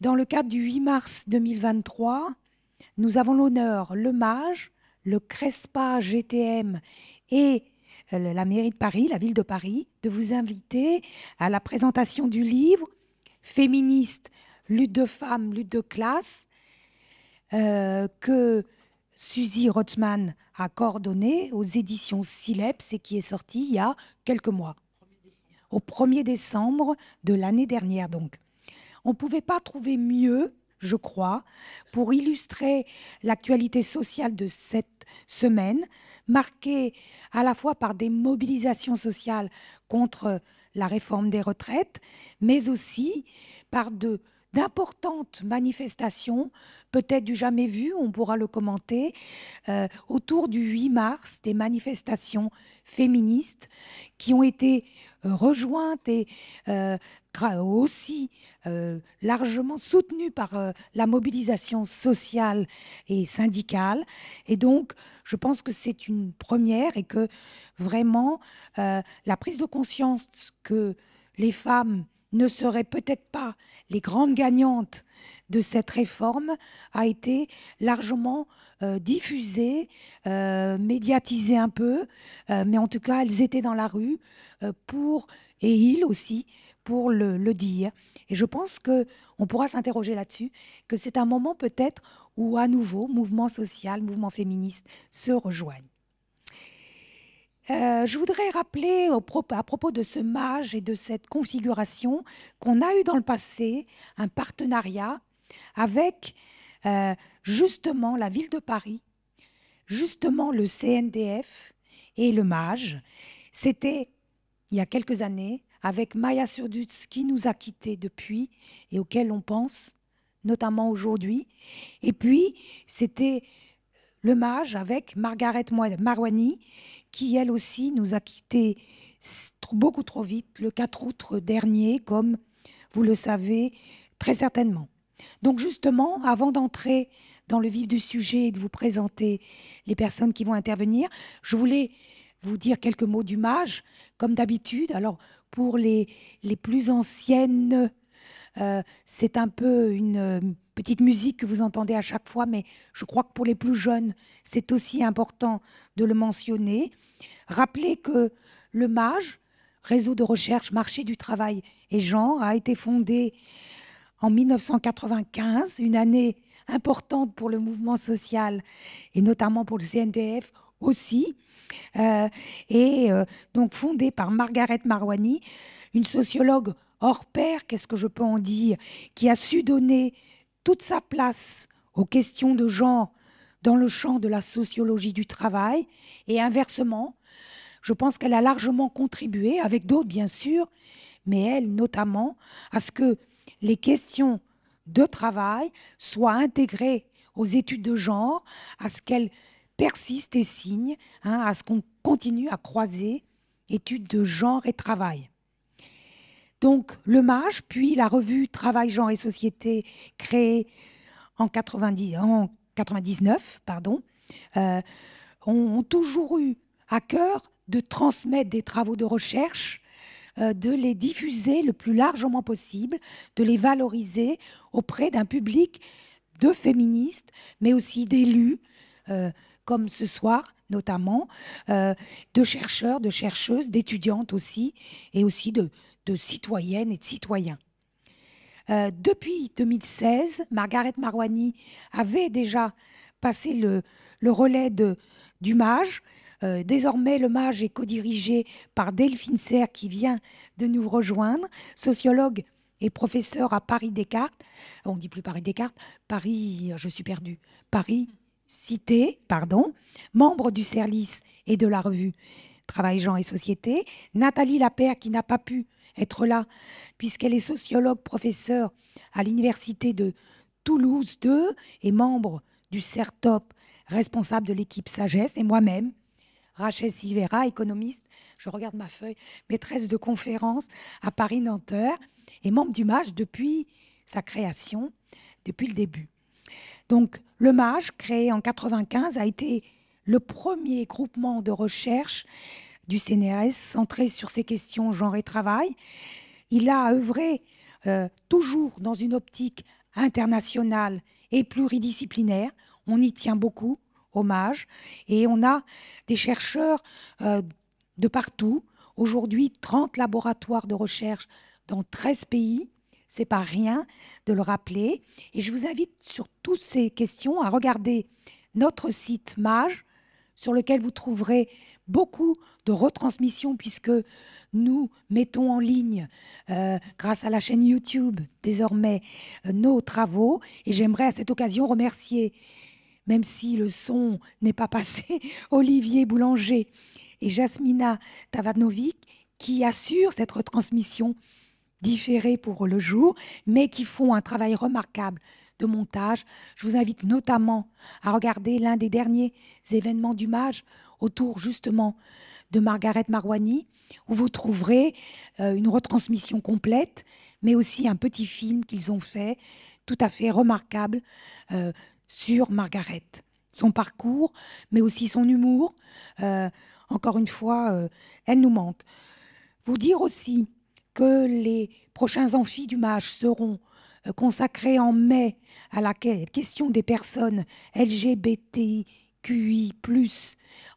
Dans le cadre du 8 mars 2023, nous avons l'honneur, le MAGE, le CRESPA GTM et euh, la mairie de Paris, la ville de Paris, de vous inviter à la présentation du livre Féministe, lutte de femmes, lutte de classe, euh, que Suzy Rothman a coordonné aux éditions Sileps et qui est sorti il y a quelques mois, au 1er décembre de l'année dernière donc. On ne pouvait pas trouver mieux, je crois, pour illustrer l'actualité sociale de cette semaine, marquée à la fois par des mobilisations sociales contre la réforme des retraites, mais aussi par de d'importantes manifestations, peut-être du jamais vu, on pourra le commenter, euh, autour du 8 mars, des manifestations féministes qui ont été euh, rejointe et euh, aussi euh, largement soutenue par la mobilisation sociale et syndicale. Et donc, je pense que c'est une première et que vraiment la prise de conscience que les femmes ne seraient peut-être pas les grandes gagnantes de cette réforme a été largement euh, diffusée, euh, médiatisée un peu, euh, mais en tout cas, elles étaient dans la rue pour, et ils aussi, pour le, le, dire. Et je pense qu'on on pourra s'interroger là-dessus, que c'est un moment peut-être où à nouveau mouvement social, mouvement féministe se rejoignent. Euh, je voudrais rappeler à propos de ce mage et de cette configuration qu'on a eu dans le passé un partenariat avec euh, justement la ville de Paris, justement le CNDF et le mage. C'était il y a quelques années avec Maya Surdutz qui nous a quittés depuis et auquel on pense notamment aujourd'hui. Et puis c'était le mage avec Margaret Marwani qui elle aussi nous a quittés beaucoup trop vite le 4 août dernier, comme vous le savez très certainement. Donc justement, avant d'entrer dans le vif du sujet et de vous présenter les personnes qui vont intervenir, je voulais vous dire quelques mots du mage, comme d'habitude. Alors pour les, les plus anciennes euh, c'est un peu une euh, petite musique que vous entendez à chaque fois, mais je crois que pour les plus jeunes, c'est aussi important de le mentionner. Rappelez que le MAGE, Réseau de recherche marché du travail et genre, a été fondé en 1995, une année importante pour le mouvement social et notamment pour le CNDF aussi. Euh, et donc fondé par Margaret Marwani, une sociologue hors Père, qu'est-ce que je peux en dire, qui a su donner toute sa place aux questions de genre dans le champ de la sociologie du travail, et inversement, je pense qu'elle a largement contribué, avec d'autres bien sûr, mais elle notamment, à ce que les questions de travail soient intégrées aux études de genre, à ce qu'elles persistent et signent, hein, à ce qu'on continue à croiser études de genre et travail. Donc le MAGE, puis la revue Travail, Genre et Société, créée en, 1999, 99, pardon, euh, ont, toujours eu à cœur de transmettre des travaux de recherche, euh, de les diffuser le plus largement possible, de les valoriser auprès d'un public de féministes, mais aussi d'élus, euh, comme ce soir notamment, de chercheurs, de chercheuses, d'étudiantes aussi, et aussi de, de citoyennes et de citoyens. Euh, depuis 2016, Margaret Marouani avait déjà passé le, relais de, du MAGE. Euh, désormais, le MAGE est codirigé par Delphine Serre qui vient de nous rejoindre, sociologue et professeur à Paris Descartes. On ne dit plus Paris Descartes, euh, Paris, je suis perdue, Paris Cité, pardon, membre du service et de la revue Travail, Jean et Société. Nathalie Lapère qui n'a pas pu être là, puisqu'elle est sociologue, professeure à l'Université de Toulouse 2 et membre du CERTOP, responsable de l'équipe Sagesse, et moi-même, Rachel Silvera, économiste, je regarde ma feuille, maîtresse de conférence à Paris-Nanterre et membre du MAGE depuis sa création, depuis le début. Donc, le MAGE, créé en 1995, a été le premier groupement de recherche du CNRS centré sur ces questions genre et travail. Il a œuvré euh, toujours dans une optique internationale et pluridisciplinaire. On y tient beaucoup, hommage. Et on a des chercheurs euh, de partout. Aujourd'hui, 30 laboratoires de recherche dans 13 pays. C'est pas rien de le rappeler. Et je vous invite sur toutes ces questions à regarder notre site MAGE, sur lequel vous trouverez beaucoup de retransmissions puisque nous mettons en ligne, euh, grâce à la chaîne YouTube désormais, euh, nos travaux. Et j'aimerais à cette occasion remercier, même si le son n'est pas passé, Olivier Boulanger et Jasmina Tavanovic qui assurent cette retransmission différée pour le jour, mais qui font un travail remarquable de montage. Je vous invite notamment à regarder l'un des derniers événements du MAGE autour justement de Margaret Marwani, où vous trouverez euh, une retransmission complète, mais aussi un petit film qu'ils ont fait, tout à fait remarquable, euh, sur Margaret. Son parcours, mais aussi son humour. Euh, encore une fois, elle nous manque. Vous dire aussi que les prochains amphis du match seront consacrés en mai à la question des personnes LGBTI QI,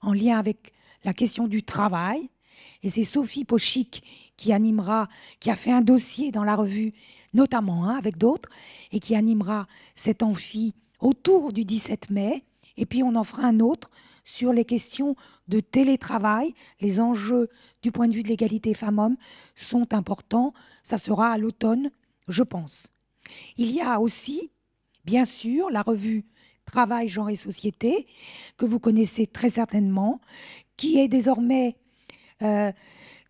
en lien avec la question du travail. Et c'est Sophie Pochic qui animera, qui a fait un dossier dans la revue, notamment avec d'autres, et qui animera cet amphi autour du 17 mai. Et puis on en fera un autre sur les questions de télétravail. Les enjeux du point de vue de l'égalité femmes-hommes sont importants. Ça sera à l'automne, je pense. Il y a aussi, bien sûr, la revue Travail, Genre et Société, que vous connaissez très certainement, qui est désormais euh,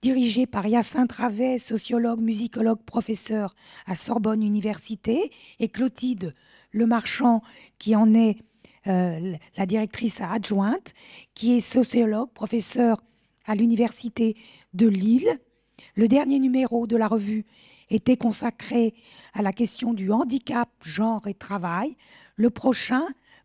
dirigé par Yacinthe Ravet, sociologue, musicologue, professeur à Sorbonne Université, et Clotilde Lemarchand, qui en est euh, la directrice adjointe, qui est sociologue, professeur à l'Université de Lille. Le dernier numéro de la revue était consacré à la question du handicap, genre et travail. Le prochain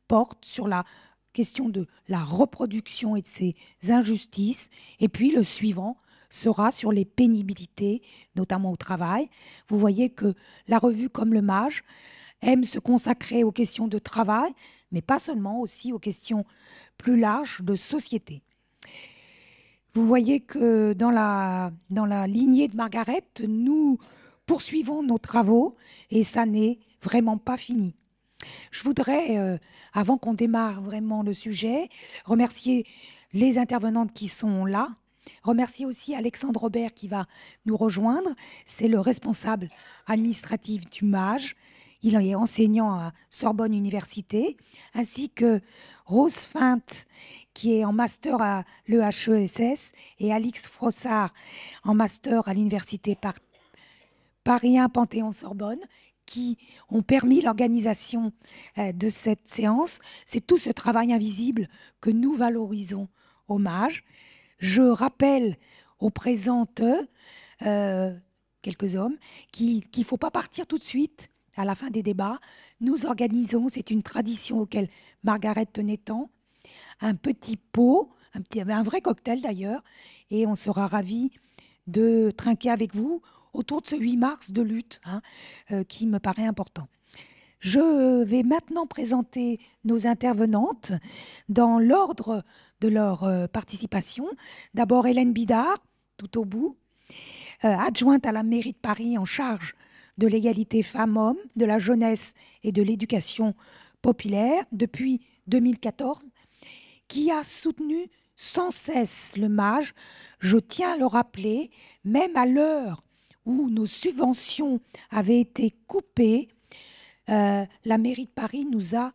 porte sur la question de la reproduction et de ses injustices. Et puis le suivant sera sur les pénibilités, notamment au travail. Vous voyez que la revue comme le mage aime se consacrer aux questions de travail, mais pas seulement, aussi aux questions plus larges de société. Vous voyez que dans la, dans la lignée de Margaret, nous poursuivons nos travaux et ça n'est vraiment pas fini. Je voudrais, euh, avant qu'on démarre vraiment le sujet, remercier les intervenantes qui sont là. Remercier aussi Alexandre Robert qui va nous rejoindre. C'est le responsable administratif du MAGE. Il est enseignant à Sorbonne Université, ainsi que Rose Feinte, qui est en master à l'EHESS, et Alix Frossard, en master à l'Université Paris Panthéon-Sorbonne, qui ont permis l'organisation euh, de cette séance. C'est tout ce travail invisible que nous valorisons hommage. Je rappelle aux présentes euh, quelques hommes qu'il ne faut pas partir tout de suite à la fin des débats. Nous organisons, c'est une tradition auquel Margaret tenait tant, un petit pot, un, un vrai cocktail d'ailleurs, et on sera ravis de trinquer avec vous autour de ce 8 mars de lutte hein, euh, qui me paraît important. Je vais maintenant présenter nos intervenantes dans l'ordre de leur euh, participation. D'abord Hélène Bidard, tout au bout, euh, adjointe à la mairie de Paris en charge de l'égalité femmes-hommes, de la jeunesse et de l'éducation populaire depuis 2014, qui a soutenu sans cesse le MAGE, je tiens à le rappeler, même à l'heure où nos subventions avaient été coupées, euh, la mairie de Paris nous a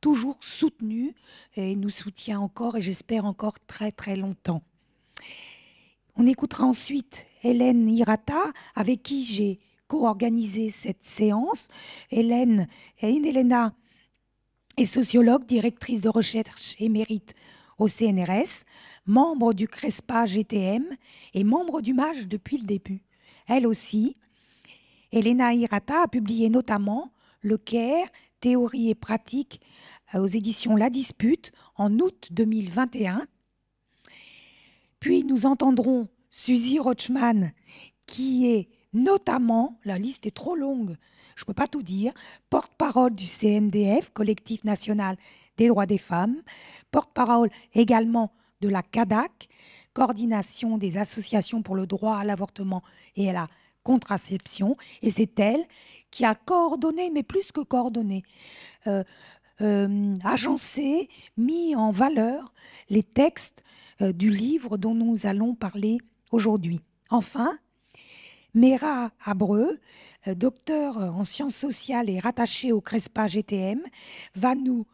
toujours soutenus et nous soutient encore et j'espère encore très très longtemps. On écoutera ensuite Hélène Hirata, avec qui j'ai co-organisé cette séance. Hélène, Hélène est sociologue, directrice de recherche émérite au CNRS, membre du CRESPA GTM et membre du MAGE depuis le début elle aussi. Elena Hirata a publié notamment Le Caire, théorie et pratique euh, aux éditions La Dispute en août 2021. Puis nous entendrons Suzy Rochman, qui est notamment, la liste est trop longue, je ne peux pas tout dire, porte-parole du CNDF, Collectif national des droits des femmes, porte-parole également de la CADAC, coordination des associations pour le droit à l'avortement et à la contraception. Et c'est elle qui a coordonné, mais plus que coordonné, euh, euh, agencé, mis en valeur les textes euh, du livre dont nous allons parler aujourd'hui. Enfin, Mera Abreu, docteur en sciences sociales et rattachée au CRESPA GTM, va nous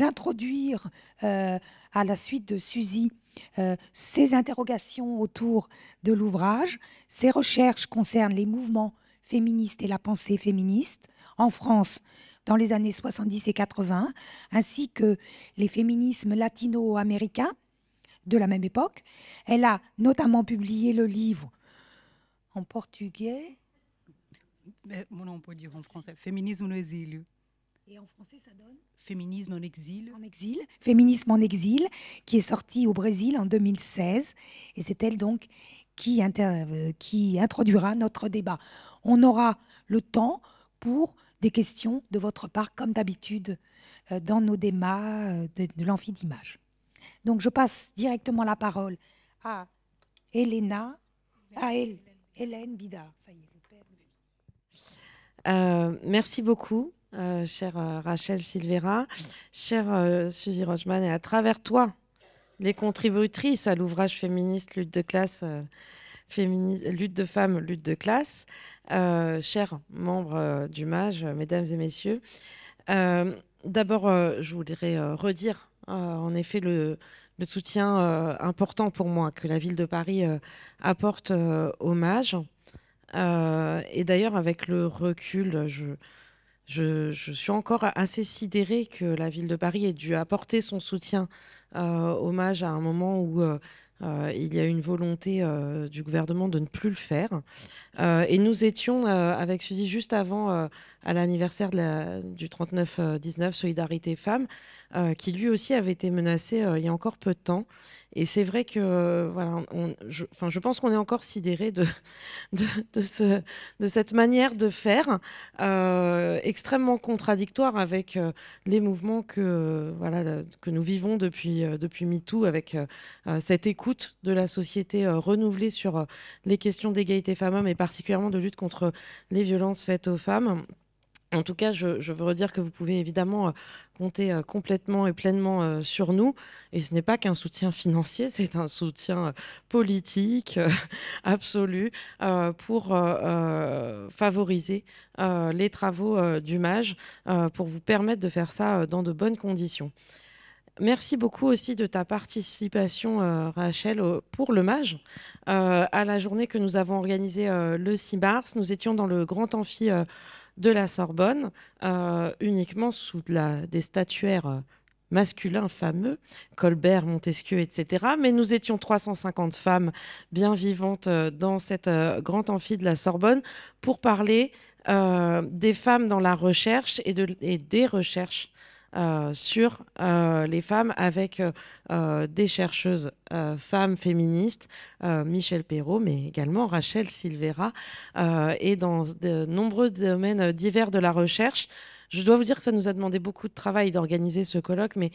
introduire à la suite de Suzy ses euh, interrogations autour de l'ouvrage. Ses recherches concernent les mouvements féministes et la pensée féministe en France dans les années 70 et 80, ainsi que les féminismes latino-américains de la même époque. Elle a notamment publié le livre en portugais. Mais, on peut dire en français, Féminisme les élus ». Et en français, ça donne Féminisme en exil. En exil. Féminisme en exil, qui est sorti au Brésil en 2016. Et c'est elle donc qui, euh, qui introduira notre débat. On aura le temps pour des questions de votre part, comme d'habitude, euh, dans nos débats euh, de, de l'amphi d'image. Donc je passe directement la parole à à Hélène Bida merci beaucoup. Euh, chère euh, Rachel Silvera, chère euh, Suzy Rochman, et à travers toi, les contributrices à l'ouvrage féministe Lutte de classe, Lutte de femmes, Lutte de classe, chers membres du MAGE, mesdames et messieurs. D'abord, je voudrais redire en effet le, le soutien important pour moi que la ville de Paris apporte au MAGE. et d'ailleurs, avec le recul, je, je, suis encore assez sidérée que la ville de Paris ait dû apporter son soutien, euh, hommage à un moment où euh, euh, il y a une volonté du gouvernement de ne plus le faire. et nous étions avec Suzy juste avant à l'anniversaire la, du 39-19 euh, Solidarité Femmes, euh, qui lui aussi avait été menacé euh, il y a encore peu de temps. Et c'est vrai que voilà, je, enfin, je pense qu'on est encore sidéré de, de, ce, de, cette manière de faire, extrêmement contradictoire avec les mouvements que, voilà, que nous vivons depuis, depuis MeToo, avec cette écoute de la société renouvelée sur les questions d'égalité femmes-hommes et particulièrement de lutte contre les violences faites aux femmes. En tout cas, je, veux redire que vous pouvez évidemment euh, compter euh, complètement et pleinement euh, sur nous. Et ce n'est pas qu'un soutien financier, c'est un soutien politique absolu pour favoriser les travaux du MAGE, pour vous permettre de faire ça dans de bonnes conditions. Merci beaucoup aussi de ta participation, Rachel, pour le MAGE, à la journée que nous avons organisée le 6 mars. Nous étions dans le grand amphi de la Sorbonne, euh, uniquement sous des statuaires euh, masculins fameux, Colbert, Montesquieu, etc. Mais nous étions 350 femmes bien vivantes euh, dans cette grande amphi de la Sorbonne pour parler des femmes dans la recherche et des recherches euh, sur euh, les femmes avec euh, des chercheuses femmes féministes, Michel Perrault, mais également Rachel Silvera, et dans de nombreux domaines divers de la recherche. Je dois vous dire que ça nous a demandé beaucoup de travail d'organiser ce colloque, mais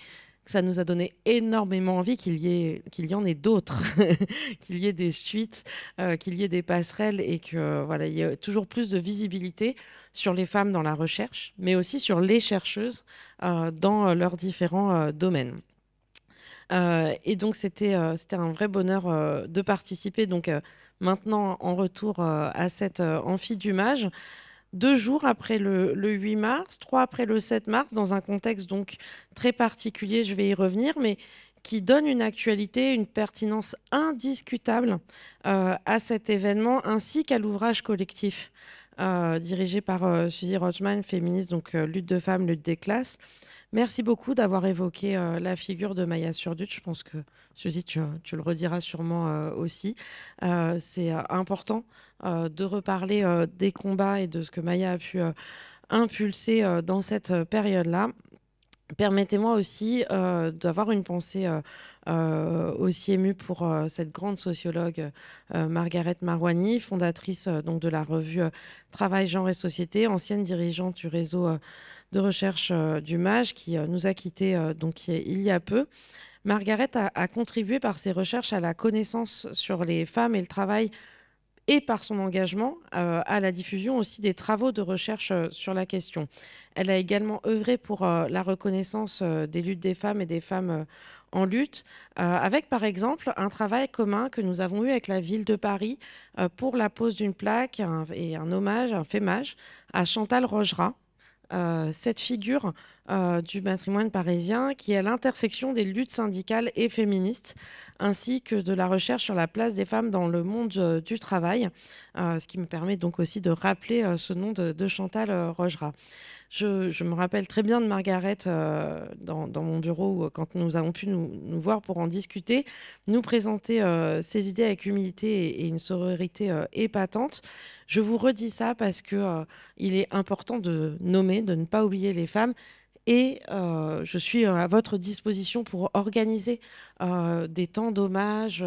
ça nous a donné énormément envie qu'il y, en ait d'autres, qu'il y ait des suites, euh, qu'il y ait des passerelles et que euh, voilà, il y ait toujours plus de visibilité sur les femmes dans la recherche, mais aussi sur les chercheuses euh, dans leurs différents domaines. et donc c'était un vrai bonheur de participer donc maintenant en retour à cette amphi du deux jours après le, 8 mars, trois après le 7 mars, dans un contexte donc très particulier, je vais y revenir, mais qui donne une actualité, une pertinence indiscutable euh, à cet événement ainsi qu'à l'ouvrage collectif euh, dirigé par euh, Suzy Rothman, féministe, donc lutte de femmes, lutte des classes, Merci beaucoup d'avoir évoqué euh, la figure de Maya Surdut. Je pense que, Suzy, tu, le rediras sûrement euh, aussi. Euh, c'est important de reparler des combats et de ce que Maya a pu impulser dans cette période-là. Permettez-moi aussi d'avoir une pensée aussi émue pour cette grande sociologue Margaret Marouani, fondatrice donc de la revue Travail, Genre et Société, ancienne dirigeante du réseau de recherche euh, du MAGE qui euh, nous a quittés euh, donc, il y a peu. Margaret a, contribué par ses recherches à la connaissance sur les femmes et le travail et par son engagement à la diffusion aussi des travaux de recherche sur la question. Elle a également œuvré pour la reconnaissance des luttes des femmes et des femmes en lutte, avec par exemple un travail commun que nous avons eu avec la ville de Paris pour la pose d'une plaque et un hommage, un fémage à Chantal Rogerat, euh, cette figure euh, du patrimoine parisien qui est à l'intersection des luttes syndicales et féministes, ainsi que de la recherche sur la place des femmes dans le monde euh, du travail, ce qui me permet donc aussi de rappeler ce nom de, Chantal Rogerat. Je, me rappelle très bien de Margaret euh, dans, mon bureau euh, quand nous avons pu nous, voir pour en discuter, nous présenter euh, ses idées avec humilité et, une sororité épatante. Je vous redis ça parce que il est important de nommer, de ne pas oublier les femmes. Et je suis à votre disposition pour organiser des temps d'hommage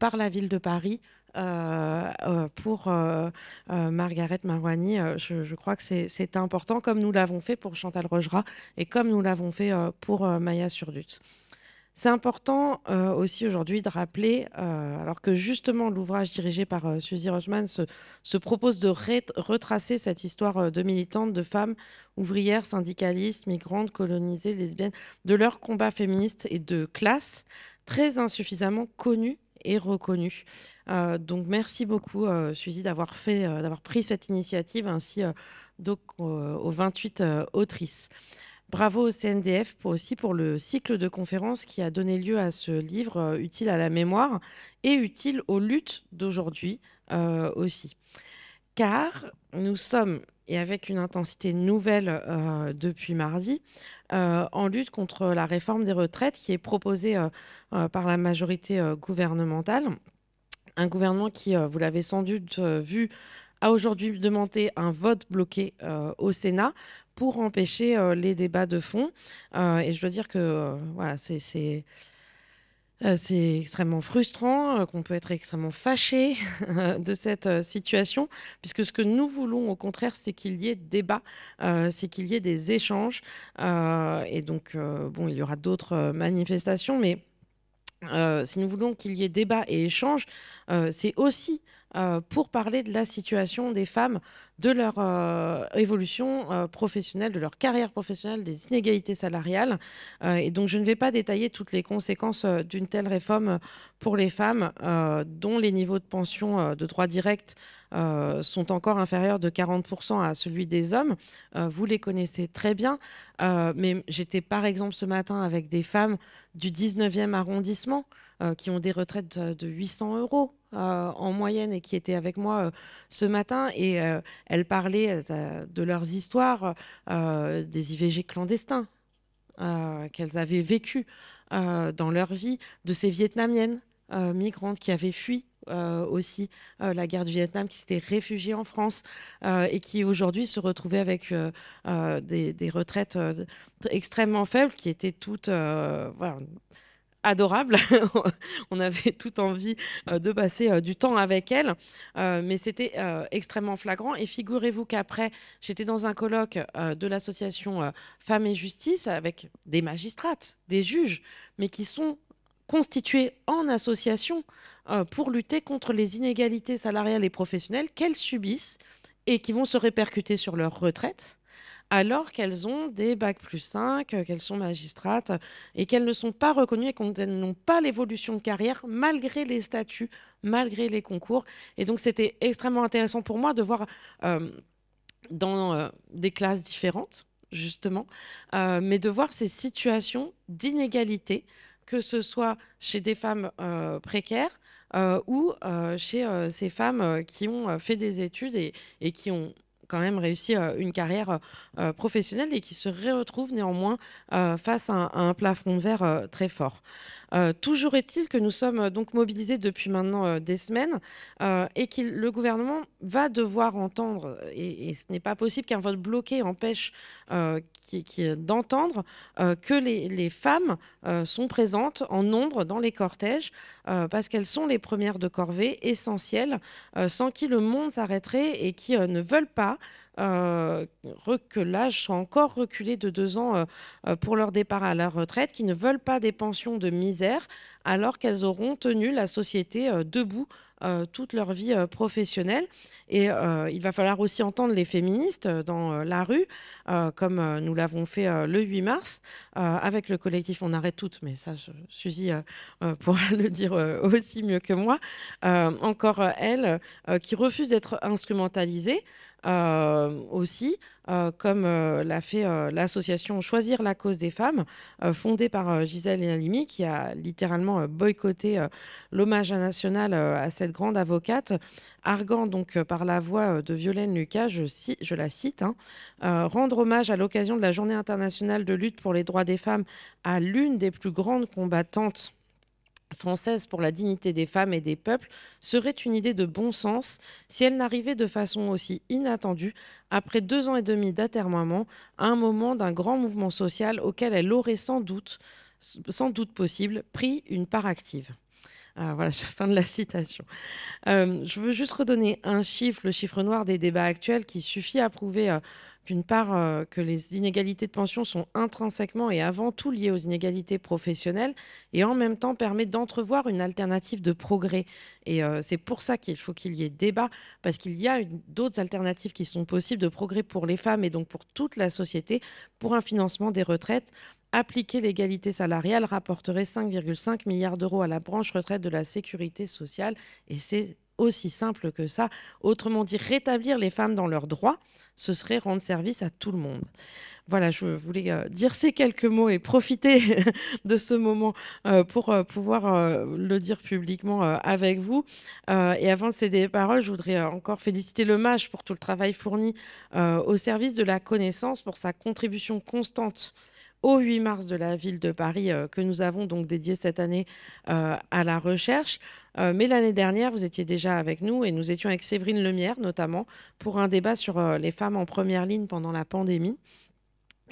par la ville de Paris euh, euh, pour euh, Margaret Marouani, je, crois que c'est important, comme nous l'avons fait pour Chantal Rogerat et comme nous l'avons fait pour Maya Surdut. C'est important aussi aujourd'hui de rappeler, alors que justement l'ouvrage dirigé par Suzy Rochman se, se, propose de retracer cette histoire de militantes, de femmes ouvrières, syndicalistes, migrantes, colonisées, lesbiennes, de leur combat féministe et de classe, très insuffisamment connu et reconnu. Euh, donc merci beaucoup euh, Suzy d'avoir fait, euh, d'avoir pris cette initiative ainsi donc aux 28 autrices. Bravo au CNDF pour aussi pour le cycle de conférences qui a donné lieu à ce livre utile à la mémoire et utile aux luttes d'aujourd'hui aussi. Car nous sommes, et avec une intensité nouvelle depuis mardi, en lutte contre la réforme des retraites qui est proposée par la majorité gouvernementale un gouvernement qui, euh, vous l'avez sans doute euh, vu, a aujourd'hui demandé un vote bloqué euh, au Sénat pour empêcher les débats de fond. et je dois dire que voilà, c'est extrêmement frustrant, qu'on peut être extrêmement fâché de cette situation, puisque ce que nous voulons, au contraire, c'est qu'il y ait débat, c'est qu'il y ait des échanges. et donc, bon, il y aura d'autres manifestations, mais euh, si nous voulons qu'il y ait débat et échange, euh, c'est aussi euh, pour parler de la situation des femmes, de leur euh, évolution euh, professionnelle, de leur carrière professionnelle, des inégalités salariales. et donc, je ne vais pas détailler toutes les conséquences d'une telle réforme pour les femmes, dont les niveaux de pension de droit direct sont encore inférieurs de 40% à celui des hommes. vous les connaissez très bien. mais j'étais, par exemple, ce matin avec des femmes du 19e arrondissement qui ont des retraites de 800 euros. Euh, en moyenne et qui étaient avec moi euh, ce matin et euh, elles parlaient de leurs histoires des IVG clandestins qu'elles avaient vécues dans leur vie, de ces Vietnamiennes migrantes qui avaient fui. aussi la guerre du Vietnam, qui s'étaient réfugiées en France et qui aujourd'hui se retrouvaient avec des, retraites extrêmement faibles, qui étaient toutes voilà, adorable. on avait toute envie euh, de passer euh, du temps avec elle, euh, mais c'était extrêmement flagrant. Et figurez-vous qu'après, j'étais dans un colloque de l'association Femmes et Justice avec des magistrates, des juges, mais qui sont constitués en association pour lutter contre les inégalités salariales et professionnelles qu'elles subissent et qui vont se répercuter sur leur retraite alors qu'elles ont des bacs plus 5, euh, qu'elles sont magistrates euh, et qu'elles ne sont pas reconnues et qu'elles n'ont pas l'évolution de carrière malgré les statuts, malgré les concours. Et donc c'était extrêmement intéressant pour moi de voir euh, dans des classes différentes, justement, mais de voir ces situations d'inégalité, que ce soit chez des femmes précaires ou chez ces femmes qui ont fait des études et qui ont quand même réussi euh, une carrière euh, euh, professionnelle et qui se retrouve néanmoins face à un, à un plafond très fort. Euh, toujours est-il que nous sommes euh, donc mobilisés depuis maintenant euh, des semaines et que le gouvernement va devoir entendre, et, ce n'est pas possible qu'un vote bloqué empêche qui, d'entendre que les, les femmes sont présentes en nombre dans les cortèges parce qu'elles sont les premières de corvée essentielles sans qui le monde s'arrêterait et qui ne veulent pas euh, que l'âge soit encore reculé de deux ans euh, euh, pour leur départ à la retraite, qui ne veulent pas des pensions de misère alors qu'elles auront tenu la société debout toute leur vie professionnelle. Et il va falloir aussi entendre les féministes dans la rue, comme nous l'avons fait le 8 mars, avec le collectif On arrête toutes, mais ça, je, Suzy pourra le dire aussi mieux que moi. encore elle, qui refuse d'être instrumentalisée. Euh, aussi, euh, comme euh, l'a fait l'association Choisir la cause des femmes, fondée par Gisèle Halimi, qui a littéralement boycotté l'hommage national à cette grande avocate, arguant donc par la voix de Violaine Lucas, je, je la cite, hein, rendre hommage à l'occasion de la Journée internationale de lutte pour les droits des femmes à l'une des plus grandes combattantes française pour la dignité des femmes et des peuples serait une idée de bon sens si elle n'arrivait de façon aussi inattendue, après deux ans et demi d'atermoiement, à un moment d'un grand mouvement social auquel elle aurait sans doute, sans doute possible, pris une part active. Ah, voilà, fin de la citation. Euh, je veux juste redonner un chiffre, le chiffre noir des débats actuels, qui suffit à prouver euh, d'une part, euh, que les inégalités de pension sont intrinsèquement et avant tout liées aux inégalités professionnelles, et en même temps permet d'entrevoir une alternative de progrès. Et euh, c'est pour ça qu'il faut qu'il y ait débat, parce qu'il y a d'autres alternatives qui sont possibles de progrès pour les femmes et donc pour toute la société, pour un financement des retraites appliquer l'égalité salariale rapporterait 5,5 milliards d'euros à la branche retraite de la sécurité sociale. Et c'est aussi simple que ça. Autrement dit, rétablir les femmes dans leurs droits ce serait rendre service à tout le monde. Voilà, je voulais euh, dire ces quelques mots et profiter de ce moment euh, pour euh, pouvoir le dire publiquement avec vous. et avant de céder les paroles, je voudrais encore féliciter le MAGE pour tout le travail fourni au service de la connaissance, pour sa contribution constante au 8 mars de la ville de Paris que nous avons donc dédié cette année à la recherche. Euh, mais l'année dernière, vous étiez déjà avec nous et nous étions avec Séverine Lemière notamment pour un débat sur euh, les femmes en première ligne pendant la pandémie.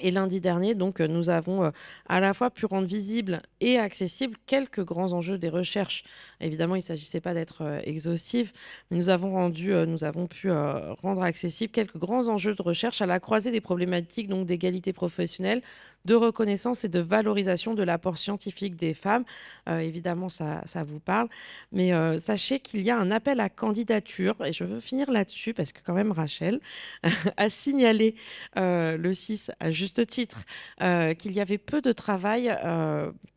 Et lundi dernier, donc, euh, nous avons à la fois pu rendre visibles et accessibles quelques grands enjeux des recherches. Évidemment, il ne s'agissait pas d'être exhaustif, mais nous avons, rendu, nous avons pu rendre accessibles quelques grands enjeux de recherche à la croisée des problématiques donc d'égalité professionnelle, de reconnaissance et de valorisation de l'apport scientifique des femmes. Euh, évidemment, ça, vous parle. Mais euh, sachez qu'il y a un appel à candidature, et je veux finir là-dessus parce que quand même Rachel a signalé euh, le 6 à juste titre qu'il y avait peu de travail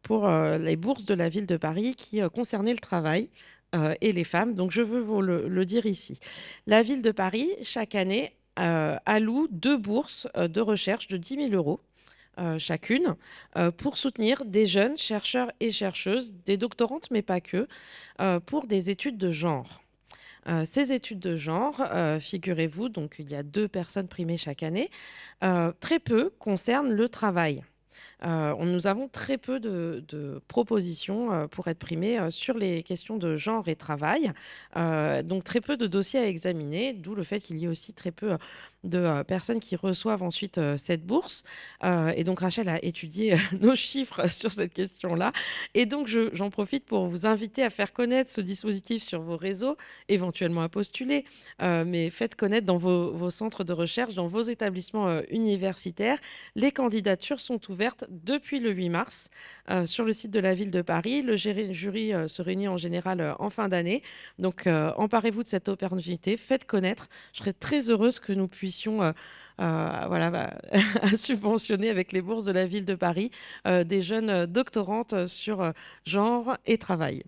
pour les bourses de la ville de Paris qui concernaient le travail. et les femmes. Donc je veux vous le, le dire ici. La ville de Paris, chaque année, alloue deux bourses de recherche de 10 000 euros euh, chacune euh, pour soutenir des jeunes chercheurs et chercheuses, des doctorantes mais pas que, euh, pour des études de genre. ces études de genre, figurez-vous, donc il y a deux personnes primées chaque année, très peu concernent le travail. Euh, nous avons très peu de, propositions euh, pour être primés euh, sur les questions de genre et travail. donc très peu de dossiers à examiner, d'où le fait qu'il y ait aussi très peu de personnes qui reçoivent ensuite cette bourse. et donc Rachel a étudié nos chiffres sur cette question-là. Et donc j'en profite pour vous inviter à faire connaître ce dispositif sur vos réseaux, éventuellement à postuler, mais faites connaître dans vos, centres de recherche, dans vos établissements universitaires. Les candidatures sont ouvertes depuis le 8 mars euh, sur le site de la ville de Paris. Le jury euh, se réunit en général euh, en fin d'année. Donc emparez-vous de cette opportunité, faites connaître. Je serais très heureuse que nous puissions voilà, bah, subventionner avec les bourses de la ville de Paris des jeunes doctorantes sur genre et travail.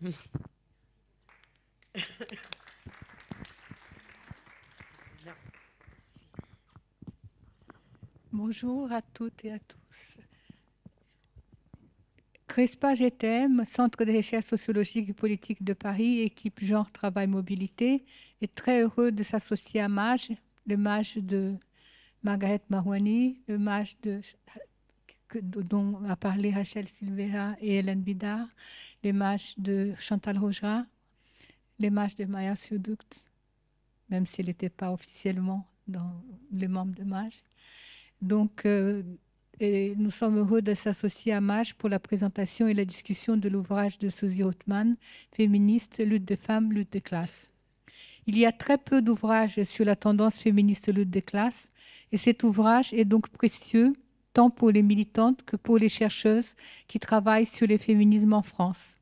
Bonjour à toutes et à tous. CRESPA GTM, Centre de recherche sociologique et politique de Paris, équipe genre, travail, mobilité, est très heureux de s'associer à MAGE, le MAGE de Margaret Marouani, le MAGE de, dont a parlé Rachel Silveira et Hélène Bidard, le MAGE de Chantal Rojra, le MAGE de Maya Sudukt, même s'il n'était pas officiellement dans les membres de MAGE. Donc, euh, nous sommes heureux de s'associer à MAJ pour la présentation et la discussion de l'ouvrage de Susie Rothman, Féministe, lutte des femmes, lutte des classes. Il y a très peu d'ouvrages sur la tendance féministe lutte des classes, et cet ouvrage est donc précieux tant pour les militantes que pour les chercheuses qui travaillent sur les féminismes en France.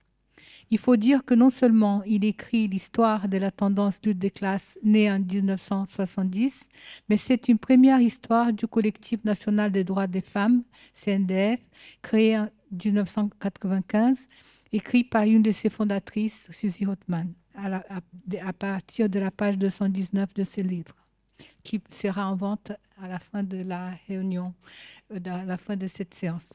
Il faut dire que non seulement il écrit l'histoire de la tendance lutte des classes née en 1970, mais c'est une première histoire du collectif national des droits des femmes, CNDF, créé en 1995, écrit par une de ses fondatrices, Suzy Hotman, à, à partir de la page 219 de ce livre qui sera en vente à la fin de la réunion, à euh, la fin de cette séance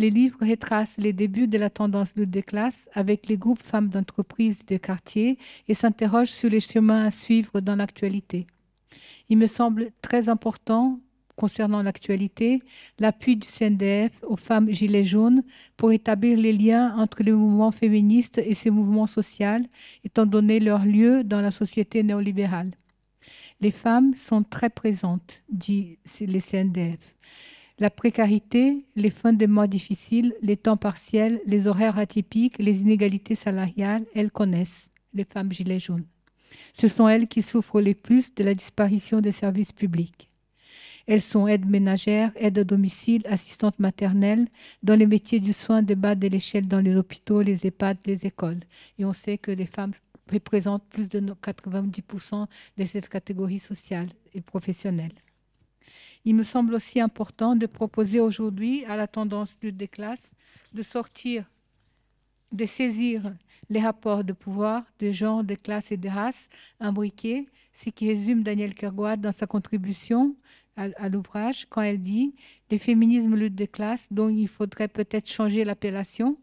les livres retracent les débuts de la tendance de déclasse avec les groupes femmes d'entreprise et de quartier et s'interrogent sur les chemins à suivre dans l'actualité. Il me semble très important concernant l'actualité, l'appui du CNDF aux femmes gilets jaunes pour établir les liens entre les mouvements féministes et ces mouvements sociaux, étant donné leur lieu dans la société néolibérale. Les femmes sont très présentes, dit le CNDF. La précarité, les fins de mois difficiles, les temps partiels, les horaires atypiques, les inégalités salariales, elles connaissent les femmes gilets jaunes. Ce sont elles qui souffrent le plus de la disparition des services publics. Elles sont aides ménagères, aides à domicile, assistantes maternelles, dans les métiers du soin de bas de l'échelle dans les hôpitaux, les EHPAD, les écoles. Et on sait que les femmes représentent plus de 90% de cette catégorie sociale et professionnelle il me semble aussi important de proposer aujourd'hui à la tendance lutte des classes de sortir, de saisir les rapports de pouvoir de genre, de classe et de race imbriqués, ce qui résume Daniel Kerguad dans sa contribution à, l'ouvrage quand elle dit « Les féminismes lutte des classes, dont il faudrait peut-être changer l'appellation,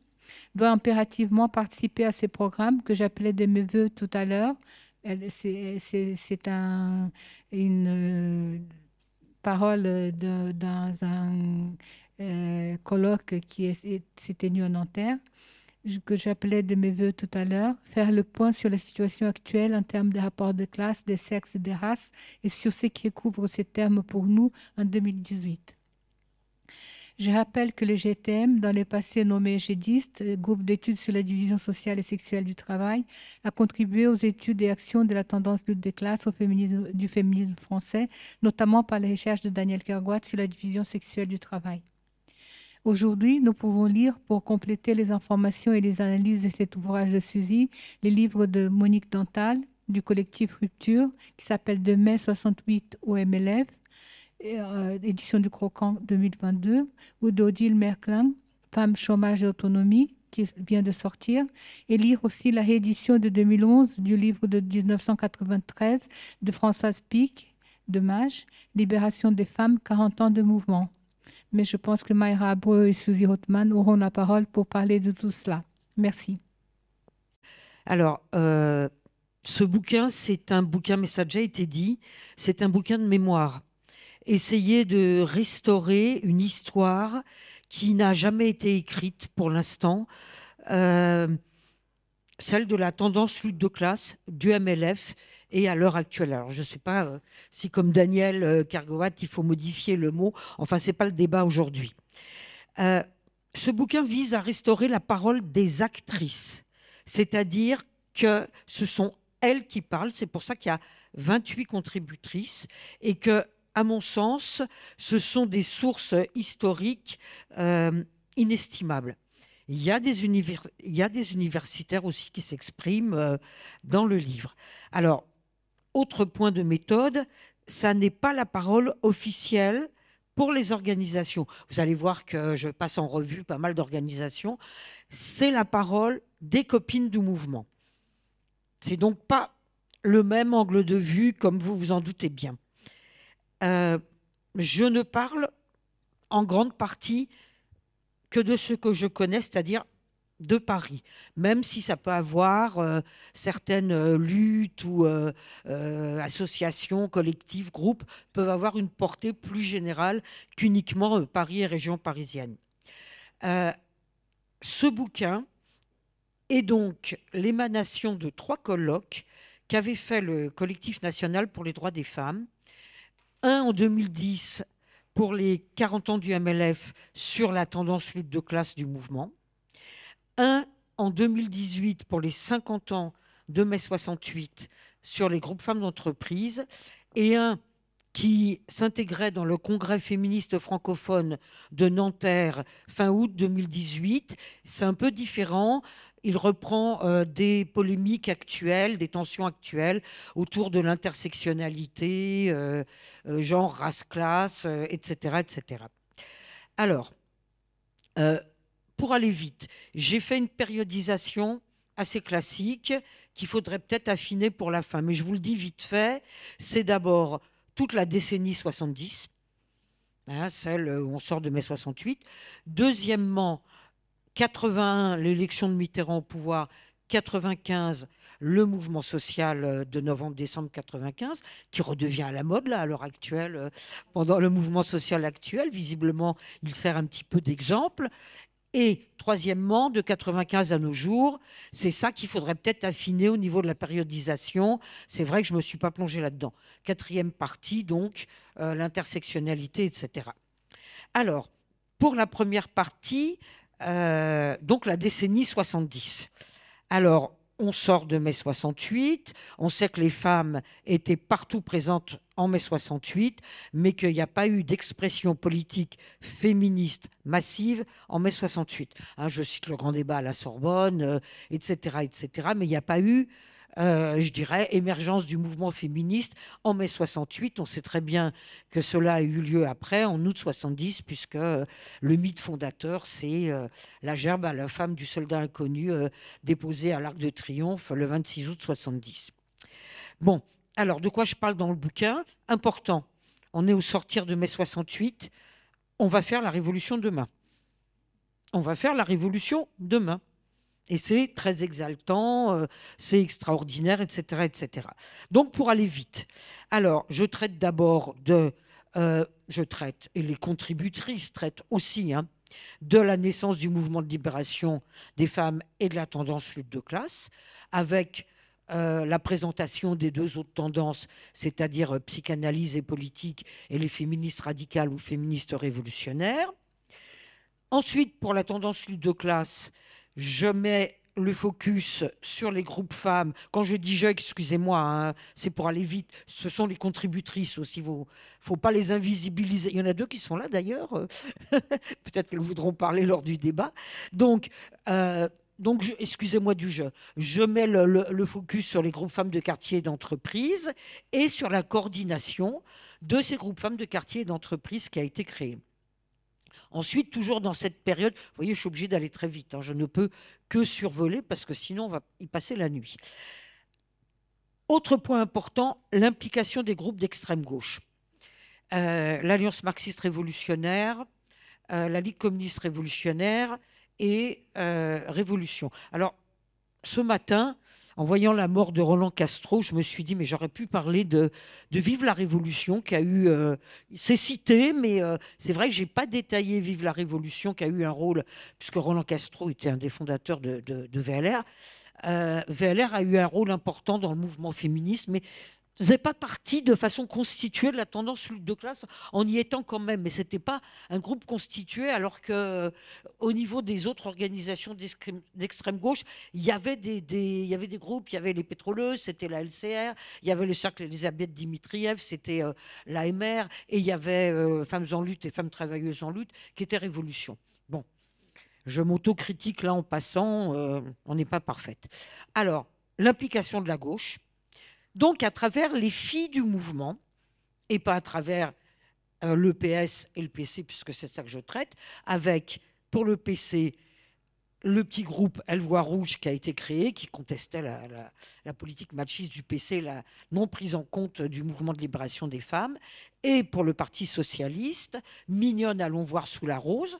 doit impérativement participer à ces programmes que j'appelais de mes voeux tout à l'heure. » C'est un, une parole euh, dans un euh, colloque qui s'est tenu en Nanterre, que j'appelais de mes voeux tout à l'heure, faire le point sur la situation actuelle en termes de rapport de classe, de sexe de race, et sur ce qui couvre ces termes pour nous en 2018. Je rappelle que le GTM, dans le passé nommé GEDIST, euh, groupe d'études sur la division sociale et sexuelle du travail, a contribué aux études et actions de la tendance lutte des classes au féminisme, du féminisme français, notamment par les recherches de Daniel Kerguat sur la division sexuelle du travail. Aujourd'hui, nous pouvons lire, pour compléter les informations et les analyses de cet ouvrage de Suzy, les livres de Monique Dantal du collectif Rupture, qui s'appelle De mai 68 au MLF, euh, édition du Croquant 2022, ou d'Odile Merklin, Femmes, chômage et autonomie, qui vient de sortir, et lire aussi la réédition de 2011 du livre de 1993 de Françoise Pic, de Libération des femmes, 40 ans de mouvement. Mais je pense que Mayra Abreu et Suzy Rothman auront la parole pour parler de tout cela. Merci. Alors, euh, ce bouquin, c'est un bouquin, mais ça a déjà été dit, c'est un bouquin de mémoire essayer de restaurer une histoire qui n'a jamais été écrite pour l'instant, euh, celle de la tendance lutte de classe du MLF et à l'heure actuelle. Alors je ne sais pas euh, si comme Daniel euh, il faut modifier le mot, enfin ce n'est pas le débat aujourd'hui. Euh, ce bouquin vise à restaurer la parole des actrices, c'est-à-dire que ce sont elles qui parlent, c'est pour ça qu'il y a 28 contributrices et que à mon sens, ce sont des sources historiques euh, inestimables. Il y, a des universitaires aussi qui s'expriment euh, dans le livre. Alors, autre point de méthode, ça n'est pas la parole officielle pour les organisations. Vous allez voir que je passe en revue pas mal d'organisations. C'est la parole des copines du mouvement. C'est donc pas le même angle de vue, comme vous vous en doutez bien. Euh, je ne parle en grande partie que de ce que je connais, c'est-à-dire de Paris, même si ça peut avoir euh, certaines euh, luttes ou associations, collectifs, groupes peuvent avoir une portée plus générale qu'uniquement Paris et région parisienne. ce bouquin est donc l'émanation de trois colloques qu'avait fait le collectif national pour les droits des femmes un en 2010 pour les 40 ans du MLF sur la tendance lutte de classe du mouvement, un en 2018 pour les 50 ans de mai 68 sur les groupes femmes d'entreprise et un qui s'intégrait dans le congrès féministe francophone de Nanterre fin août 2018. C'est un peu différent il reprend euh, des polémiques actuelles, des tensions actuelles autour de l'intersectionnalité, euh, euh, genre, race, classe, etc., etc. Alors, pour aller vite, j'ai fait une périodisation assez classique qu'il faudrait peut-être affiner pour la fin, mais je vous le dis vite fait, c'est d'abord toute la décennie 70, hein, celle où on sort de mai 68. Deuxièmement, 81, l'élection de Mitterrand au pouvoir, 95, le mouvement social euh, de novembre-décembre 95, qui redevient à la mode là, à l'heure actuelle, euh, pendant le mouvement social actuel. Visiblement, il sert un petit peu d'exemple. Et troisièmement, de 95 à nos jours, c'est ça qu'il faudrait peut-être affiner au niveau de la périodisation. C'est vrai que je ne me suis pas plongée là-dedans. Quatrième partie, donc, euh, l'intersectionnalité, etc. Alors, pour la première partie, euh, donc la décennie 70. Alors, on sort de mai 68, on sait que les femmes étaient partout présentes en mai 68, mais qu'il n'y a pas eu d'expression politique féministe massive en mai 68. Hein, je cite le grand débat à la Sorbonne, etc., euh, etc., mais il n'y a pas eu euh, je dirais, émergence du mouvement féministe en mai 68. On sait très bien que cela a eu lieu après, en août 70, puisque euh, le mythe fondateur, c'est euh, la gerbe à la femme du soldat inconnu déposée à l'Arc de Triomphe le 26 août 70. Bon, alors de quoi je parle dans le bouquin Important. On est au sortir de mai 68. On va faire la révolution demain. On va faire la révolution demain. Et c'est très exaltant, euh, c'est extraordinaire, etc., etc. Donc pour aller vite. Alors, je traite d'abord de... Euh, je traite, et les contributrices traitent aussi, hein, de la naissance du mouvement de libération des femmes et de la tendance lutte de classe, avec euh, la présentation des deux autres tendances, c'est-à-dire psychanalyse et politique, et les féministes radicales ou féministes révolutionnaires. Ensuite, pour la tendance lutte de classe, je mets le focus sur les groupes femmes. Quand je dis je, excusez-moi, hein, c'est pour aller vite. Ce sont les contributrices aussi. Il ne faut pas les invisibiliser. Il y en a deux qui sont là d'ailleurs. Peut-être qu'elles voudront parler lors du débat. Donc, euh, excusez-moi du jeu. Je mets le, le, focus sur les groupes femmes de quartier et d'entreprise et sur la coordination de ces groupes femmes de quartier et d'entreprise qui a été créée. Ensuite, toujours dans cette période, vous voyez, je suis obligé d'aller très vite. Hein. je ne peux que survoler parce que sinon, on va y passer la nuit. Autre point important, l'implication des groupes d'extrême gauche. Euh, L'Alliance marxiste révolutionnaire, euh, la Ligue communiste révolutionnaire et euh, Révolution. Alors, ce matin, en voyant la mort de Roland Castro, je me suis dit, mais j'aurais pu parler de, de Vive la Révolution, qui a eu, euh, c'est cité, mais euh, c'est vrai que j'ai pas détaillé Vive la Révolution, qui a eu un rôle, puisque Roland Castro était un des fondateurs de, de, VLR. Euh, VLR a eu un rôle important dans le mouvement féministe, mais faisait pas partie de façon constituée de la tendance lutte de classe en y étant quand même, mais c'était pas un groupe constitué alors que euh, au niveau des autres organisations d'extrême gauche, il y avait des, il y avait des groupes, il y avait les pétroleuses, c'était la LCR, il y avait le cercle Elisabeth Dimitriev, c'était euh, la l'AMR et il y avait euh, femmes en lutte et femmes travailleuses en lutte qui étaient révolution. Bon. Je m'autocritique là en passant, on n'est pas parfaite. Alors, l'implication de la gauche donc à travers les filles du mouvement, et pas à travers l'EPS euh, le PS et le PC, puisque c'est ça que je traite, avec, pour le PC, le petit groupe Elle voit Rouge qui a été créé, qui contestait la, politique machiste du PC, la non prise en compte du mouvement de libération des femmes, et pour le Parti socialiste, Mignonne, allons voir sous la rose.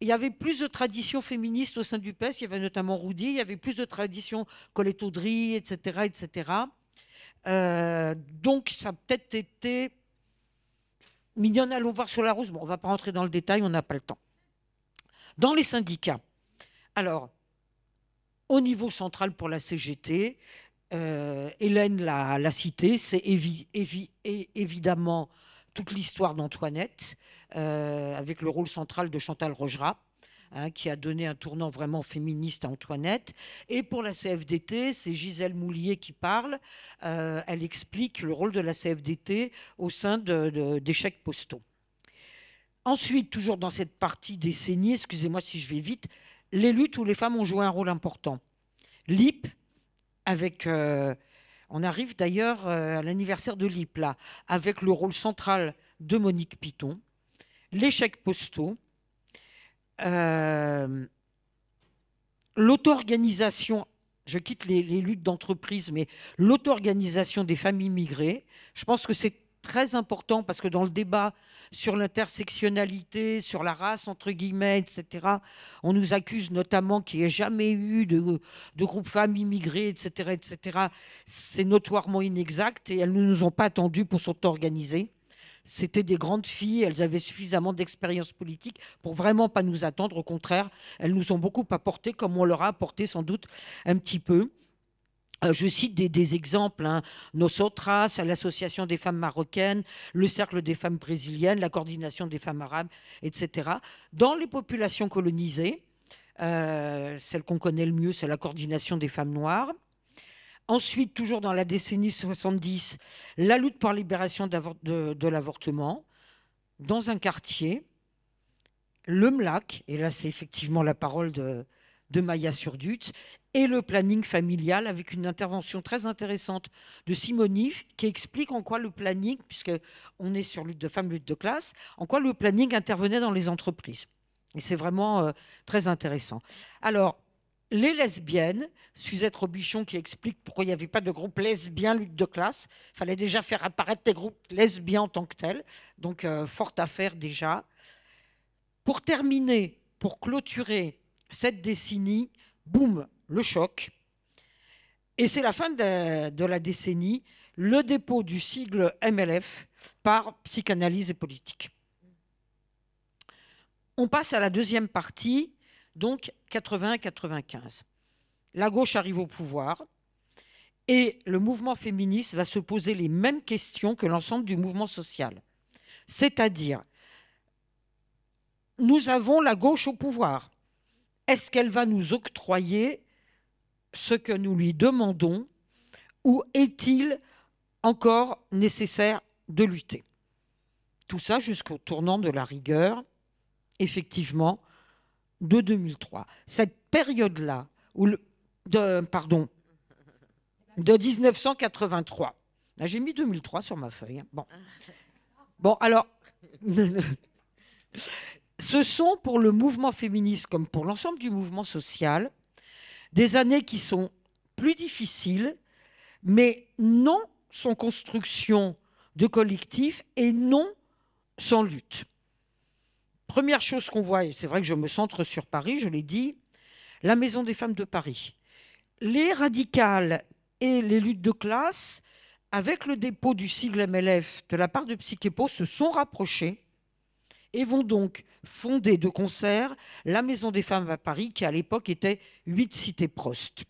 Il y avait plus de traditions féministes au sein du PS, il y avait notamment Roudy, il y avait plus de traditions Colette Audry, etc., etc. Euh, donc, ça a peut-être été. Mignonne, allons voir sur la rousse. Bon, on ne va pas rentrer dans le détail, on n'a pas le temps. Dans les syndicats, alors, au niveau central pour la CGT, euh, Hélène l'a cité, c'est évidemment toute l'histoire d'Antoinette, euh, avec le rôle central de Chantal Rogerat. Hein, qui a donné un tournant vraiment féministe à Antoinette. Et pour la CFDT, c'est Gisèle Moulier qui parle. Euh, elle explique le rôle de la CFDT au sein d'échecs de, postaux. Ensuite, toujours dans cette partie décennie, excusez-moi si je vais vite, les luttes où les femmes ont joué un rôle important. L'IP, avec... Euh, on arrive d'ailleurs euh, à l'anniversaire de l'IP, là, avec le rôle central de Monique Piton, l'échec postaux, euh, l'auto-organisation, je quitte les, luttes d'entreprise, mais l'auto-organisation des familles migrées, je pense que c'est très important parce que dans le débat sur l'intersectionnalité, sur la race, entre guillemets, etc., on nous accuse notamment qu'il n'y ait jamais eu de, de groupe femmes immigrées, etc., etc. C'est notoirement inexact et elles ne nous ont pas attendu pour s'auto-organiser. C'était des grandes filles, elles avaient suffisamment d'expérience politique pour vraiment pas nous attendre. Au contraire, elles nous ont beaucoup apporté, comme on leur a apporté sans doute un petit peu. Euh, je cite des, des exemples, hein. Nosotras, l'Association des femmes marocaines, le Cercle des femmes brésiliennes, la coordination des femmes arabes, etc. Dans les populations colonisées, euh, celle qu'on connaît le mieux, c'est la coordination des femmes noires. Ensuite, toujours dans la décennie 70, la lutte pour libération de, l'avortement dans un quartier, le MLAC, et là c'est effectivement la parole de, Maya Surdut, et le planning familial avec une intervention très intéressante de Simonif qui explique en quoi le planning, puisque on est sur lutte de femmes, lutte de classe, en quoi le planning intervenait dans les entreprises. Et c'est vraiment euh, très intéressant. Alors, les lesbiennes, Suzette Robichon qui explique pourquoi il n'y avait pas de groupe lesbien lutte de classe, il fallait déjà faire apparaître des groupes lesbiens en tant que tels, donc euh, forte affaire déjà. Pour terminer, pour clôturer cette décennie, boum, le choc. Et c'est la fin de, de, la décennie, le dépôt du sigle MLF par psychanalyse et politique. On passe à la deuxième partie, donc 80-95. La gauche arrive au pouvoir et le mouvement féministe va se poser les mêmes questions que l'ensemble du mouvement social. C'est-à-dire, nous avons la gauche au pouvoir. Est-ce qu'elle va nous octroyer ce que nous lui demandons ou est-il encore nécessaire de lutter Tout ça jusqu'au tournant de la rigueur, effectivement, de 2003. Cette période-là, de, pardon, de 1983. Là, ah, j'ai mis 2003 sur ma feuille. Hein. Bon. bon, alors, ce sont pour le mouvement féministe comme pour l'ensemble du mouvement social des années qui sont plus difficiles, mais non sans construction de collectif et non sans lutte. Première chose qu'on voit, et c'est vrai que je me centre sur Paris, je l'ai dit, la Maison des femmes de Paris. Les radicales et les luttes de classe, avec le dépôt du sigle MLF de la part de Psychépo, se sont rapprochés et vont donc fonder de concert la Maison des femmes à Paris, qui à l'époque était 8 cités Prost.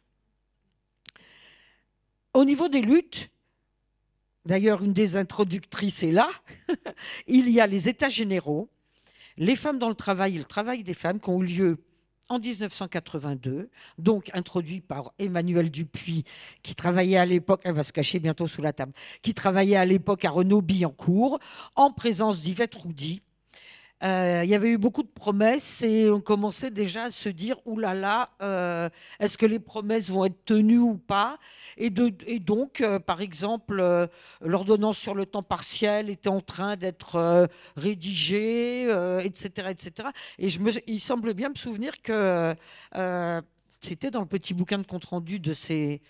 Au niveau des luttes, d'ailleurs une des introductrices est là, il y a les États généraux les femmes dans le travail et le travail des femmes qui ont eu lieu en 1982, donc introduit par Emmanuel Dupuis, qui travaillait à l'époque, elle va se cacher bientôt sous la table, qui travaillait à l'époque à Renault Billancourt, en présence d'Yvette Roudy, euh, il y avait eu beaucoup de promesses et on commençait déjà à se dire oulala, là euh, là, est-ce que les promesses vont être tenues ou pas et, donc, euh, par exemple, l'ordonnance sur le temps partiel était en train d'être rédigée, etc., etc. Et je me, il semble bien me souvenir que c'était dans le petit bouquin de compte-rendu de ces,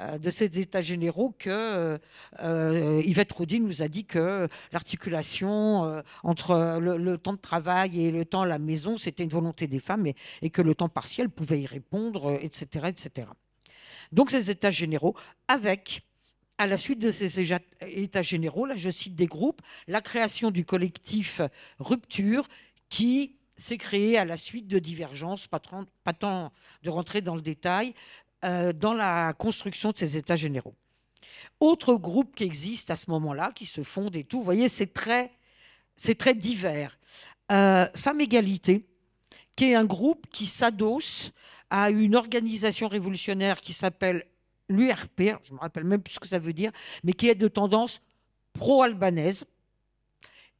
euh, de ces états généraux que euh, euh, Yvette Roudy nous a dit que l'articulation entre le, temps de travail et le temps à la maison, c'était une volonté des femmes et, que le temps partiel pouvait y répondre, etc., etc. Donc ces états généraux avec à la suite de ces états généraux, là je cite des groupes, la création du collectif Rupture qui s'est créé à la suite de divergences, pas, tant de rentrer dans le détail, euh, dans la construction de ces États généraux. Autre groupe qui existe à ce moment-là, qui se fonde et tout, vous voyez, c'est très, très divers. Euh, Femmes Égalité, qui est un groupe qui s'adosse à une organisation révolutionnaire qui s'appelle l'URP, je ne me rappelle même plus ce que ça veut dire, mais qui est de tendance pro-albanaise,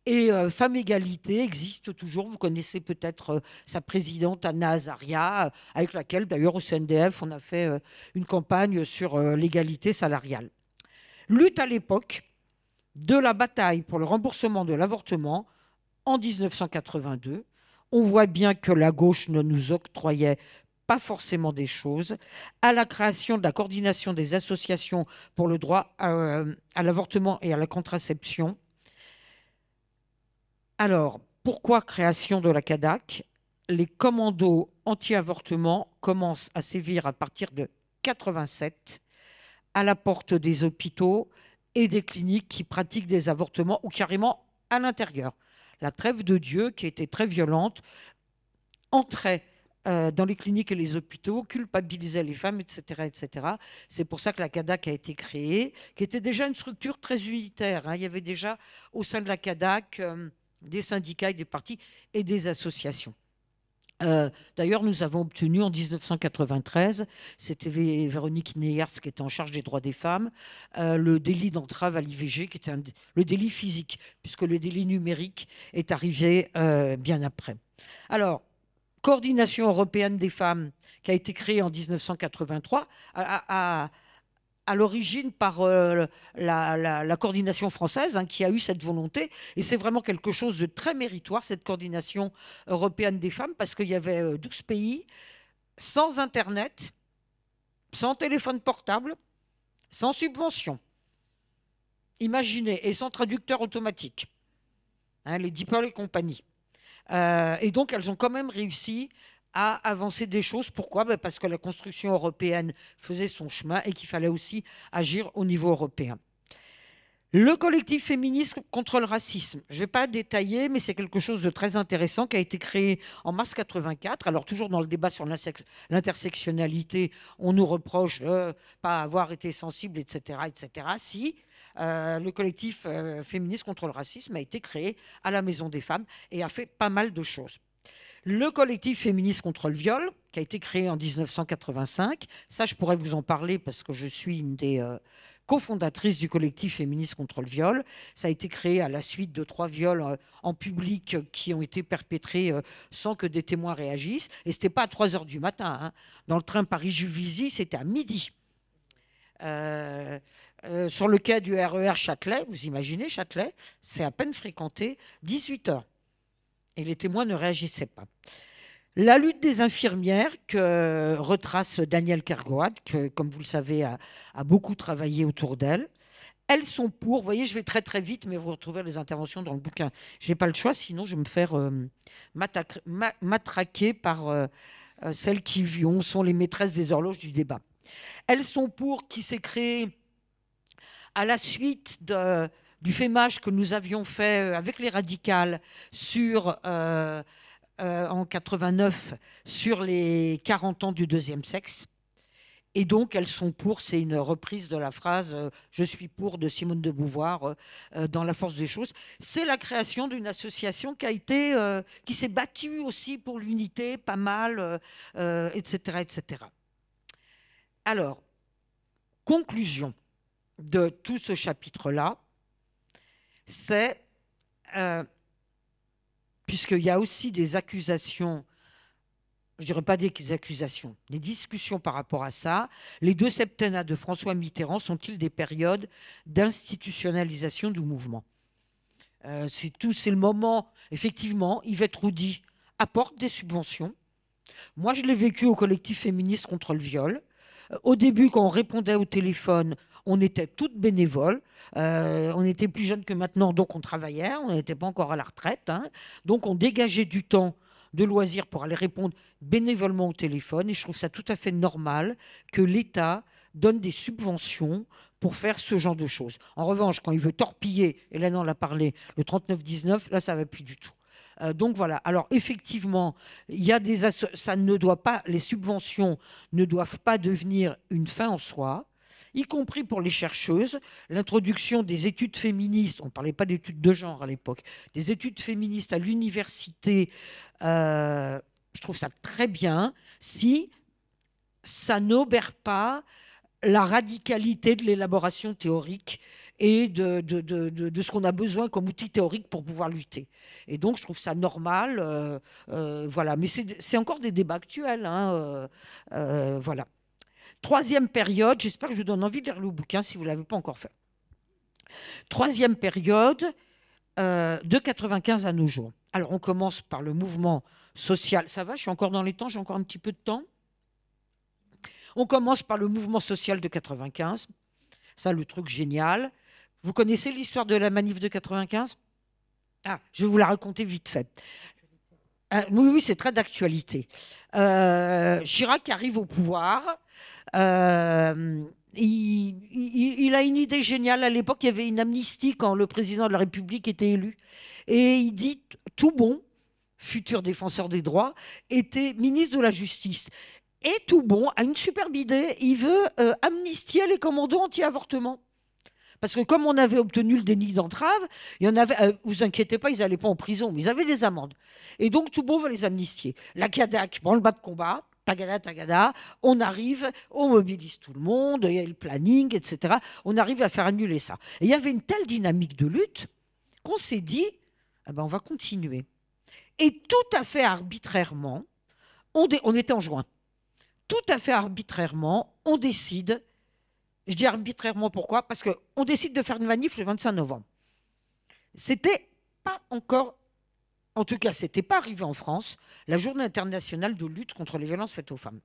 et euh, femme Égalité existe toujours. Vous connaissez peut-être euh, sa présidente Anna Azaria, euh, avec laquelle d'ailleurs au CNDF on a fait une campagne sur l'égalité salariale. Lutte à l'époque de la bataille pour le remboursement de l'avortement en 1982. On voit bien que la gauche ne nous octroyait pas forcément des choses, à la création de la coordination des associations pour le droit à l'avortement et à la contraception, alors, pourquoi création de la CADAC Les commandos anti-avortement commencent à sévir à partir de 87 à la porte des hôpitaux et des cliniques qui pratiquent des avortements ou carrément à l'intérieur. La trêve de Dieu, qui était très violente, entrait euh, dans les cliniques et les hôpitaux, culpabilisait les femmes, etc. etc. C'est pour ça que la CADAC a été créée, qui était déjà une structure très unitaire. Hein. Il y avait déjà au sein de la CADAC... Euh, des syndicats et des partis et des associations. Euh, d'ailleurs, nous avons obtenu en 1993, c'était Véronique Neyers qui était en charge des droits des femmes, euh, le délit d'entrave à l'IVG, qui était le délit physique, puisque le délit numérique est arrivé euh, bien après. Alors, coordination européenne des femmes, qui a été créée en 1983, a à, à l'origine par euh, la, coordination française hein, qui a eu cette volonté. Et c'est vraiment quelque chose de très méritoire, cette coordination européenne des femmes, parce qu'il y avait 12 euh, pays sans Internet, sans téléphone portable, sans subvention. Imaginez, et sans traducteur automatique, hein, les diplômes et compagnie. Euh, et donc, elles ont quand même réussi à avancer des choses. Pourquoi ben, Parce que la construction européenne faisait son chemin et qu'il fallait aussi agir au niveau européen. Le collectif féministe contre le racisme. Je ne vais pas détailler, mais c'est quelque chose de très intéressant qui a été créé en mars 84. Alors toujours dans le débat sur l'intersectionnalité, on nous reproche de pas avoir été sensible, etc., etc. Si euh, le collectif euh, féministe contre le racisme a été créé à la Maison des Femmes et a fait pas mal de choses le collectif féministe contre le viol, qui a été créé en 1985. Ça, je pourrais vous en parler parce que je suis une des euh, cofondatrices du collectif féministe contre le viol. Ça a été créé à la suite de trois viols euh, en public euh, qui ont été perpétrés sans que des témoins réagissent. Et ce n'était pas à 3 heures du matin. Hein. Dans le train Paris-Juvisy, c'était à midi. sur le quai du RER e Châtelet, vous imaginez Châtelet, c'est à peine fréquenté, 18 heures et les témoins ne réagissaient pas. La lutte des infirmières que retrace Daniel Kergoat, que, comme vous le savez, a, beaucoup travaillé autour d'elle. Elles sont pour, voyez, je vais très très vite, mais vous retrouverez les interventions dans le bouquin. Je n'ai pas le choix, sinon je vais me faire euh, matraquer par euh, euh, celles qui sont les maîtresses des horloges du débat. Elles sont pour qui s'est créé à la suite de, du fémage que nous avions fait euh, avec les radicales sur, euh, euh, en 89 sur les 40 ans du deuxième sexe. Et donc, elles sont pour, c'est une reprise de la phrase Je suis pour de Simone de Beauvoir dans La force des choses. C'est la création d'une association qui a été, qui s'est battue aussi pour l'unité, pas mal, etc., etc. Alors, conclusion de tout ce chapitre-là, c'est, euh, puisqu'il y a aussi des accusations, je dirais pas des accusations, des discussions par rapport à ça, les deux septennats de François Mitterrand sont-ils des périodes d'institutionnalisation du mouvement euh, C'est tout, c'est le moment, effectivement, Yvette Roudy apporte des subventions. Moi, je l'ai vécu au collectif féministe contre le viol. Euh, au début, quand on répondait au téléphone, on était toutes bénévoles. Euh, on était plus jeunes que maintenant, donc on travaillait. On n'était pas encore à la retraite. Hein. Donc on dégageait du temps de loisirs pour aller répondre bénévolement au téléphone. Et je trouve ça tout à fait normal que l'État donne des subventions pour faire ce genre de choses. En revanche, quand il veut torpiller, et là, on l'a parlé, le 39-19, là, ça va plus du tout. Euh, donc voilà. Alors effectivement, il y a des ça ne doit pas les subventions ne doivent pas devenir une fin en soi y compris pour les chercheuses, l'introduction des études féministes, on ne parlait pas d'études de genre à l'époque, des études féministes à l'université, euh, je trouve ça très bien si ça n'obère pas la radicalité de l'élaboration théorique et de, ce qu'on a besoin comme outil théorique pour pouvoir lutter. Et donc, je trouve ça normal. Euh, euh, voilà. Mais c'est encore des débats actuels. Hein, voilà. Troisième période, j'espère que je vous donne envie de lire le bouquin si vous ne l'avez pas encore fait. Troisième période, euh, de 95 à nos jours. Alors on commence par le mouvement social. Ça va, je suis encore dans les temps, j'ai encore un petit peu de temps. On commence par le mouvement social de 95. Ça, le truc génial. Vous connaissez l'histoire de la manif de 95 ah, je vais vous la raconter vite fait. Euh, oui, oui, c'est très d'actualité. Euh, Chirac arrive au pouvoir. Euh, il, il, a une idée géniale. À l'époque, il y avait une amnistie quand le président de la République était élu. Et il dit tout bon, futur défenseur des droits, était ministre de la Justice. Et tout bon a une superbe idée. Il veut amnistier les commandos anti-avortement. Parce que comme on avait obtenu le déni d'entrave, il y euh, vous inquiétez pas, ils n'allaient pas en prison, mais ils avaient des amendes. Et donc tout on va les amnistier. La CADAC, prend le bas de combat, tagada, tagada, on arrive, on mobilise tout le monde, il y a le planning, etc. On arrive à faire annuler ça. Et il y avait une telle dynamique de lutte qu'on s'est dit, ah ben, on va continuer. Et tout à fait arbitrairement, on, on était en juin, tout à fait arbitrairement, on décide je dis arbitrairement pourquoi Parce qu'on décide de faire une manif le 25 novembre. C'était pas encore, en tout cas, ce n'était pas arrivé en France, la journée internationale de lutte contre les violences faites aux femmes.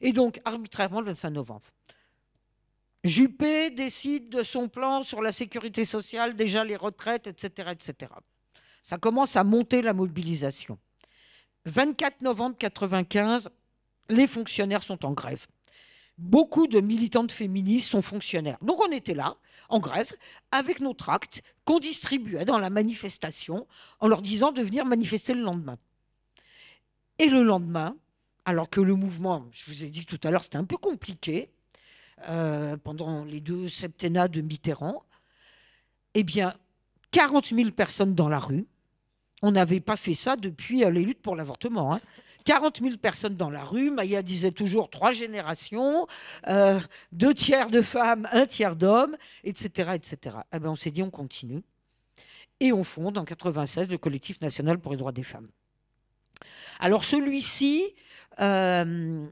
Et donc, arbitrairement, le 25 novembre. Juppé décide de son plan sur la sécurité sociale, déjà les retraites, etc. etc. Ça commence à monter la mobilisation. 24 novembre 1995, les fonctionnaires sont en grève beaucoup de militantes féministes sont fonctionnaires. Donc on était là, en grève, avec nos tracts qu'on distribuait dans la manifestation en leur disant de venir manifester le lendemain. Et le lendemain, alors que le mouvement, je vous ai dit tout à l'heure, c'était un peu compliqué euh, pendant les deux septennats de Mitterrand, eh bien, 40 000 personnes dans la rue. On n'avait pas fait ça depuis euh, les luttes pour l'avortement. Hein. 40 000 personnes dans la rue. Maya disait toujours trois générations, euh, deux tiers de femmes, un tiers d'hommes, etc. etc. Eh ben, on s'est dit, on continue. Et on fonde en 1996 le collectif national pour les droits des femmes. Alors celui-ci, euh,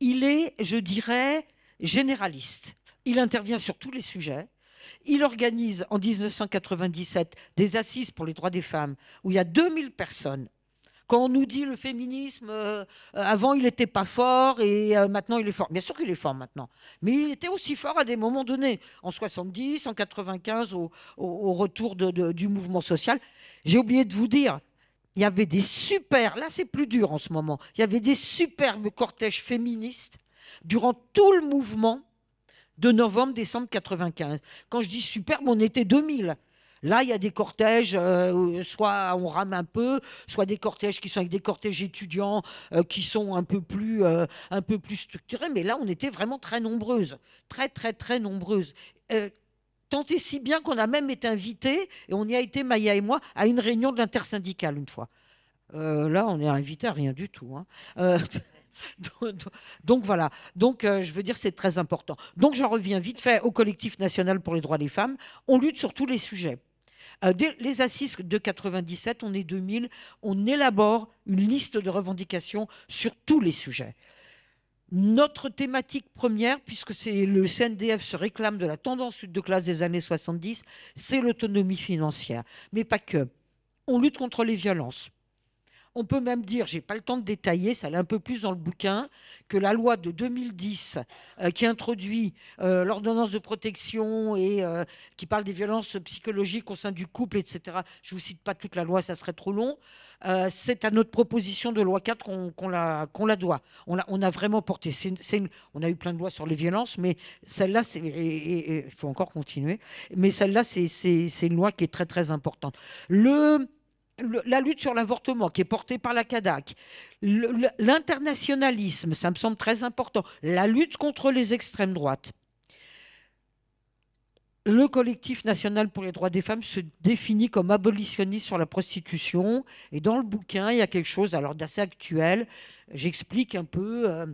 il est, je dirais, généraliste. Il intervient sur tous les sujets. Il organise en 1997 des assises pour les droits des femmes où il y a 2000 personnes quand on nous dit le féminisme, euh, euh, avant il n'était pas fort et euh, maintenant il est fort. Bien sûr qu'il est fort maintenant, mais il était aussi fort à des moments donnés, en 70, en 95, au, retour du mouvement social. J'ai oublié de vous dire, il y avait des superbes, là c'est plus dur en ce moment, il y avait des superbes cortèges féministes durant tout le mouvement de novembre-décembre 95. Quand je dis superbe, on était 2000. Là, il y a des cortèges, euh, soit on rame un peu, soit des cortèges qui sont avec des cortèges étudiants euh, qui sont un peu, plus, euh, un peu plus structurés. Mais là, on était vraiment très nombreuses, très, très, très nombreuses. tant et si bien qu'on a même été invité, et on y a été, Maya et moi, à une réunion de l'intersyndicale une fois. là, on est invité à rien du tout. Hein. Donc voilà. Donc je veux dire, c'est très important. Donc j'en reviens vite fait au collectif national pour les droits des femmes. On lutte sur tous les sujets. Euh, les assises de 97, on est 2000, on élabore une liste de revendications sur tous les sujets. Notre thématique première, puisque le CNDF se réclame de la tendance de classe des années 70, c'est l'autonomie financière, mais pas que. On lutte contre les violences on peut même dire, j'ai pas le temps de détailler, ça l'est un peu plus dans le bouquin, que la loi de 2010 euh, qui introduit euh, l'ordonnance de protection et euh, qui parle des violences psychologiques au sein du couple, etc. Je vous cite pas toute la loi, ça serait trop long. c'est à notre proposition de loi 4 qu'on la, doit. On, a vraiment porté. on a eu plein de lois sur les violences, mais celle-là, il faut encore continuer. Mais celle-là, c'est une loi qui est très très importante. Le la lutte sur l'avortement qui est portée par la CADAC, l'internationalisme, ça me semble très important, la lutte contre les extrêmes droites. Le collectif national pour les droits des femmes se définit comme abolitionniste sur la prostitution. Et dans le bouquin, il y a quelque chose alors d'assez actuel. J'explique un peu. Euh,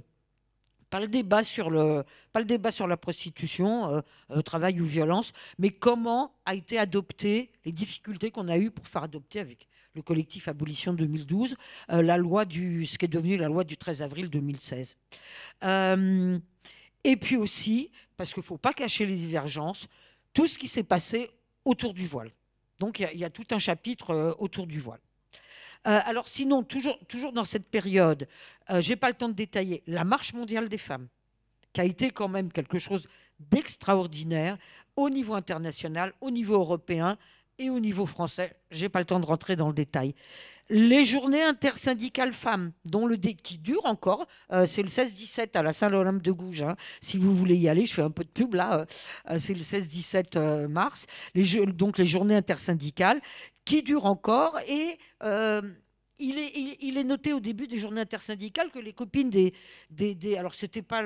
pas le débat sur le le débat sur la prostitution, euh, euh, travail ou violence, mais comment a été adopté les difficultés qu'on a eues pour faire adopter avec le collectif Abolition 2012, euh, la loi du, ce qui est devenu la loi du 13 avril 2016. Euh, et puis aussi, parce qu'il ne faut pas cacher les divergences, tout ce qui s'est passé autour du voile. Donc il y, a tout un chapitre euh, autour du voile. alors sinon, toujours, toujours dans cette période, je n'ai pas le temps de détailler, la Marche mondiale des femmes, qui a été quand même quelque chose d'extraordinaire au niveau international, au niveau européen, et au niveau français. Je n'ai pas le temps de rentrer dans le détail. Les journées intersyndicales femmes, dont le dé qui dure encore, euh, c'est le 16-17 à la Saint-Olympe de Gouges. Hein. Si vous voulez y aller, je fais un peu de pub là. Euh, euh, c'est le 16-17 mars. donc les journées intersyndicales qui durent encore et il est, noté au début des journées intersyndicales que les copines des... alors, ce n'était pas,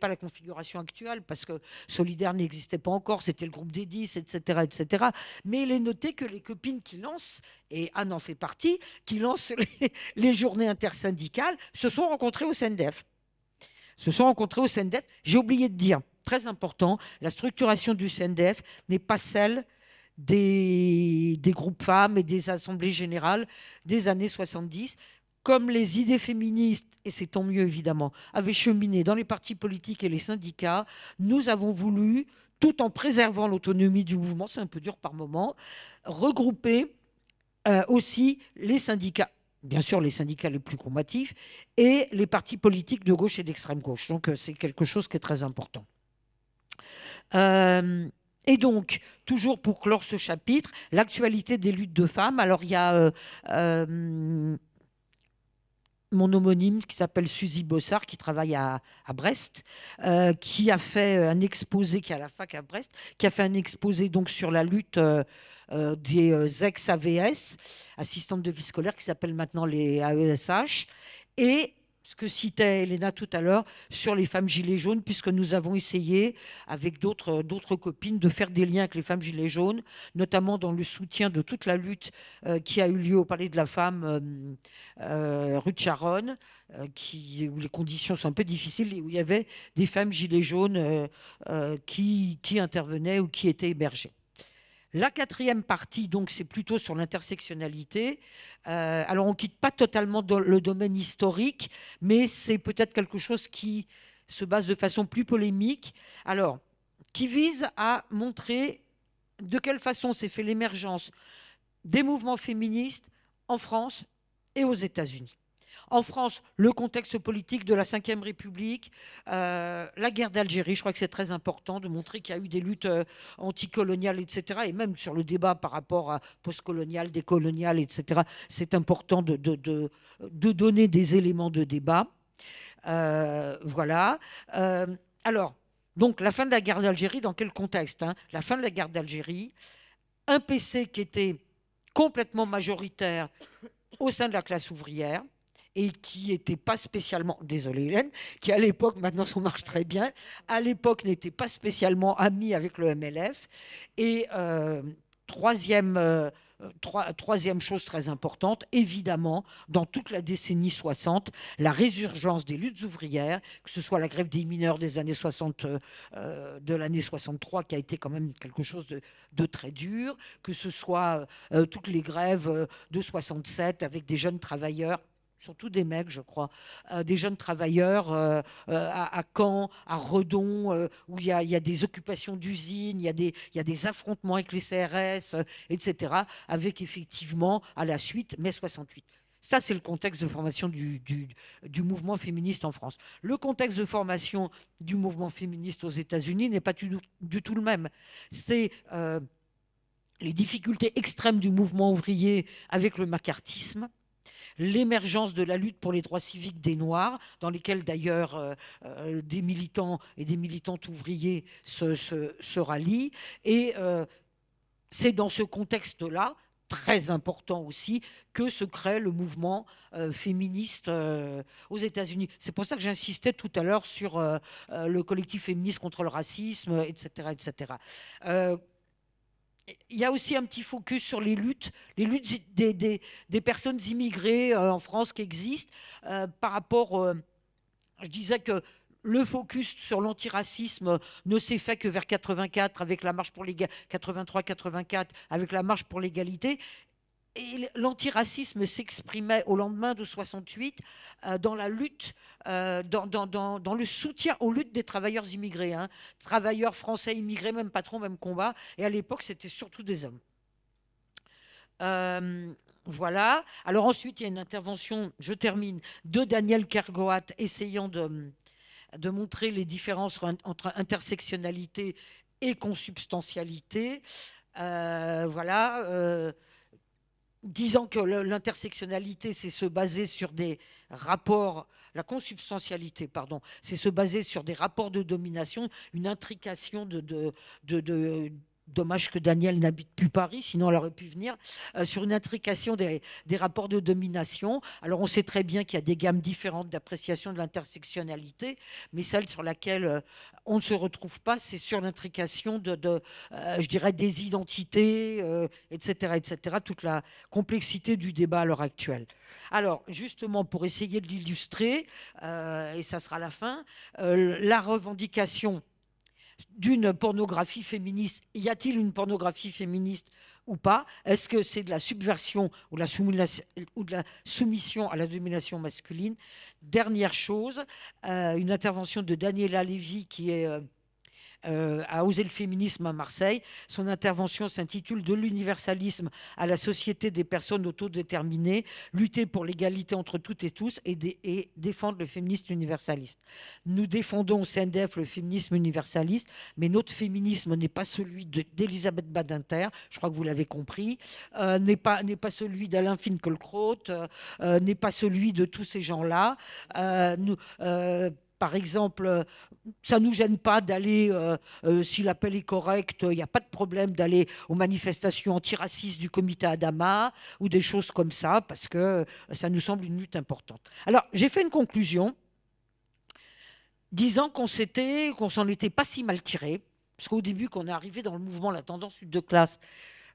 pas la configuration actuelle, parce que Solidaire n'existait pas encore, c'était le groupe des 10, etc., etc. Mais il est noté que les copines qui lancent, et Anne en fait partie, qui lancent les, journées intersyndicales, se sont rencontrées au CNDF. Se sont rencontrées au CNDF. J'ai oublié de dire, très important, la structuration du CNDF n'est pas celle des, groupes femmes et des assemblées générales des années 70, comme les idées féministes, et c'est tant mieux évidemment, avaient cheminé dans les partis politiques et les syndicats, nous avons voulu, tout en préservant l'autonomie du mouvement, c'est un peu dur par moment, regrouper euh, aussi les syndicats, bien sûr les syndicats les plus combatifs, et les partis politiques de gauche et d'extrême gauche. Donc euh, c'est quelque chose qui est très important. Euh, et donc, toujours pour clore ce chapitre, l'actualité des luttes de femmes. Alors, il y a euh, euh, mon homonyme qui s'appelle Suzy Bossard, qui travaille à, Brest, euh, qui a fait un exposé, qui est à la fac à Brest, qui a fait un exposé donc sur la lutte. des ex-AVS, assistantes de vie scolaire, qui s'appellent maintenant les AESH. Et ce que citait Elena tout à l'heure sur les femmes gilets jaunes, puisque nous avons essayé avec d'autres copines de faire des liens avec les femmes gilets jaunes, notamment dans le soutien de toute la lutte euh, qui a eu lieu au Palais de la Femme euh, euh, rue Charonne, où les conditions sont un peu difficiles et où il y avait des femmes gilets jaunes qui, qui intervenaient ou qui étaient hébergées. La quatrième partie, donc, c'est plutôt sur l'intersectionnalité. Euh, alors, on quitte pas totalement le domaine historique, mais c'est peut-être quelque chose qui se base de façon plus polémique. Alors, qui vise à montrer de quelle façon s'est fait l'émergence des mouvements féministes en France et aux États-Unis en France, le contexte politique de la Ve République, euh, la guerre d'Algérie. Je crois que c'est très important de montrer qu'il y a eu des luttes euh, anticoloniales, etc. Et même sur le débat par rapport à postcolonial, décolonial, etc. C'est important de, de, de, donner des éléments de débat. Euh, voilà. alors, donc la fin de la guerre d'Algérie, dans quel contexte hein La fin de la guerre d'Algérie, un PC qui était complètement majoritaire au sein de la classe ouvrière, et qui n'était pas spécialement, désolé Hélène, qui à l'époque, maintenant ça marche très bien, à l'époque n'était pas spécialement ami avec le MLF. Et euh, troisième, euh, troisième chose très importante, évidemment, dans toute la décennie 60, la résurgence des luttes ouvrières, que ce soit la grève des mineurs des années 60, euh, de l'année 63, qui a été quand même quelque chose de, très dur, que ce soit toutes les grèves de 67 avec des jeunes travailleurs surtout des mecs, je crois, euh, des jeunes travailleurs euh, euh, à, Caen, à Redon, où il y, a des occupations d'usines, il y, a des affrontements avec les CRS, etc., avec effectivement, à la suite, mai 68. Ça, c'est le contexte de formation du, mouvement féministe en France. Le contexte de formation du mouvement féministe aux États-Unis n'est pas du, tout le même. C'est les difficultés extrêmes du mouvement ouvrier avec le macartisme, l'émergence de la lutte pour les droits civiques des Noirs, dans lesquels d'ailleurs euh, euh, des militants et des militantes ouvriers se, rallient. Et euh, c'est dans ce contexte-là, très important aussi, que se crée le mouvement féministe aux États-Unis. C'est pour ça que j'insistais tout à l'heure sur le collectif féministe contre le racisme, etc. etc il y a aussi un petit focus sur les luttes, les luttes des, des, personnes immigrées euh, en France qui existent euh, par rapport. Euh, je disais que le focus sur l'antiracisme ne s'est fait que vers 84 avec la marche pour 83-84 avec la marche pour l'égalité et l'antiracisme s'exprimait au lendemain de 68 euh, dans la lutte, euh, dans, le soutien aux luttes des travailleurs immigrés, hein. travailleurs français immigrés, même patron, même combat. Et à l'époque, c'était surtout des hommes. Euh, voilà. Alors ensuite, il y a une intervention, je termine, de Daniel Kergoat essayant de, de montrer les différences entre intersectionnalité et consubstantialité. voilà disant que l'intersectionnalité, c'est se baser sur des rapports, la consubstantialité, pardon, c'est se baser sur des rapports de domination, une intrication de, de Dommage que Daniel n'habite plus Paris, sinon elle aurait pu venir euh, sur une intrication des, rapports de domination. Alors on sait très bien qu'il y a des gammes différentes d'appréciation de l'intersectionnalité, mais celle sur laquelle euh, on ne se retrouve pas, c'est sur l'intrication de, euh, je dirais, des identités, etc., etc. Toute la complexité du débat à l'heure actuelle. Alors justement pour essayer de l'illustrer, et ça sera la fin, la revendication d'une pornographie féministe. Y a-t-il une pornographie féministe ou pas Est-ce que c'est de la subversion ou, de la soumission à la domination masculine Dernière chose, euh, une intervention de Daniela Levy qui est euh, a euh, osé le féminisme à Marseille. Son intervention s'intitule De l'universalisme à la société des personnes autodéterminées, lutter pour l'égalité entre toutes et tous et, défendre le féminisme universaliste. Nous défendons au CNDF le féminisme universaliste, mais notre féminisme n'est pas celui d'Elisabeth Badinter, je crois que vous l'avez compris, euh, n'est pas, pas celui d'Alain Finkielkraut, euh, n'est pas celui de tous ces gens-là. nous par exemple, euh, ça ne nous gêne pas d'aller, euh, euh, si l'appel est correct, il n'y a pas de problème d'aller aux manifestations antiracistes du comité Adama ou des choses comme ça, parce que ça nous semble une lutte importante. Alors, j'ai fait une conclusion disant qu'on s'était, qu'on s'en était pas si mal tiré, parce qu'au début, quand on est arrivé dans le mouvement La Tendance Sud de Classe,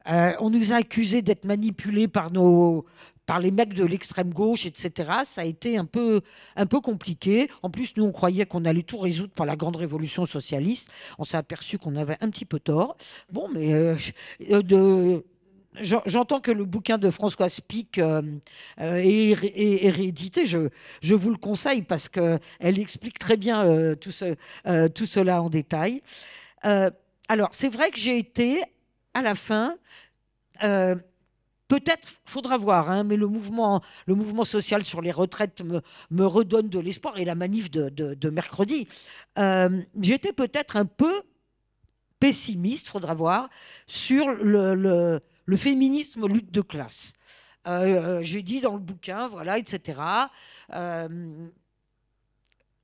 on nous a accusés d'être manipulés par nos, par les mecs de l'extrême gauche, etc. Ça a été un peu, un peu compliqué. En plus, nous, on croyait qu'on allait tout résoudre par la grande révolution socialiste. On s'est aperçu qu'on avait un petit peu tort. Bon, mais euh, euh, de J'entends que le bouquin de François Spic euh, est, réédité. Je, je vous le conseille parce qu'elle explique très bien tout, ce, tout cela en détail. alors, c'est vrai que j'ai été, à la fin, Peut-être faudra voir, hein, mais le mouvement, social sur les retraites me, redonne de l'espoir et la manif de, mercredi. Euh, j'étais peut-être un peu pessimiste, faudra voir, sur le, féminisme lutte de classe. Euh, euh, j'ai dit dans le bouquin, voilà, etc.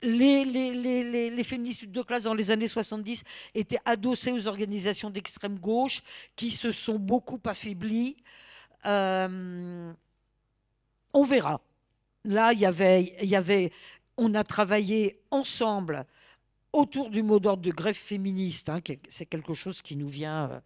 les, féministes lutte féministes de classe dans les années 70 étaient adossés aux organisations d'extrême gauche qui se sont beaucoup affaiblies. Euh, on verra. Là, y il y avait, on a travaillé ensemble autour du mot d'ordre de grève féministe. Hein, c'est quelque chose qui nous vient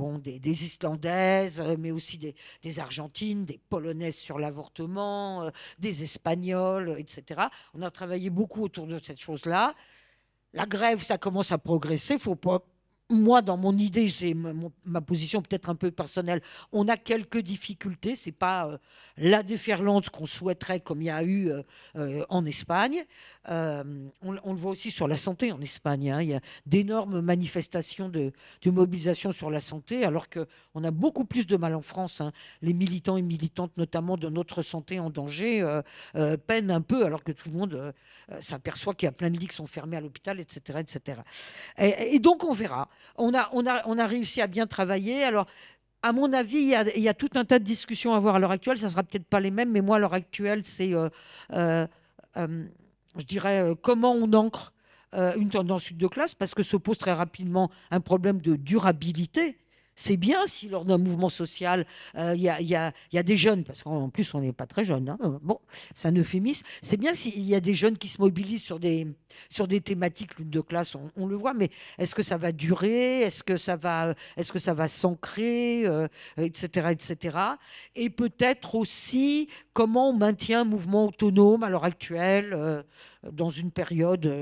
euh, des, Islandaises, euh, mais aussi des, Argentines, des Polonaises sur l'avortement, des Espagnols, etc. On a travaillé beaucoup autour de cette chose-là. La grève, ça commence à progresser. Il faut pas moi, dans mon idée, j'ai ma position peut-être un peu personnelle. On a quelques difficultés. n'est pas euh, la déferlante qu'on souhaiterait, comme il y a eu euh, euh, en Espagne. On, le voit aussi sur la santé en Espagne. Hein. Il y a d'énormes manifestations de, mobilisation sur la santé, alors qu'on a beaucoup plus de mal en France. Hein. Les militants et militantes, notamment de notre santé en danger, peinent un peu, alors que tout le monde s'aperçoit qu'il y a plein de lits qui sont fermés à l'hôpital, etc., etc. et donc on verra on a, réussi à bien travailler. Alors, à mon avis, il y, a, tout un tas de discussions à avoir à l'heure actuelle. Ça ne sera peut-être pas les mêmes, mais moi, à l'heure actuelle, c'est, euh, euh, euh, je dirais, comment on ancre une tendance de classe, parce que se pose très rapidement un problème de durabilité c'est bien si lors d'un mouvement social, euh, il y, a des jeunes, parce qu'en plus on n'est pas très jeunes, hein. bon, c'est un euphémisme, c'est bien s'il y a des jeunes qui se mobilisent sur des, thématiques, de classe, on, le voit, mais est-ce que ça va durer Est-ce que ça va, s'ancrer Etc. Euh, etc. Et peut-être aussi comment on maintient un mouvement autonome à l'heure actuelle, euh, dans une période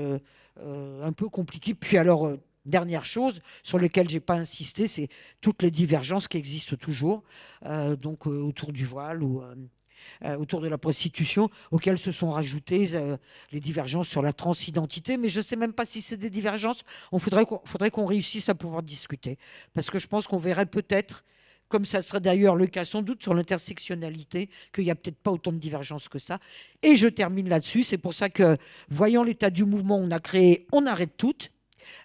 un peu compliquée. Puis alors Dernière chose sur laquelle je n'ai pas insisté, c'est toutes les divergences qui existent toujours, euh, donc euh, autour du voile ou euh, autour de la prostitution, auxquelles se sont rajoutées les divergences sur la transidentité. Mais je ne sais même pas si c'est des divergences. On faudrait qu'on, réussisse à pouvoir discuter, parce que je pense qu'on verrait peut-être comme ça serait d'ailleurs le cas sans doute sur l'intersectionnalité, qu'il n'y a peut-être pas autant de divergences que ça. Et je termine là-dessus, c'est pour ça que, voyant l'état du mouvement, on a créé On arrête toutes,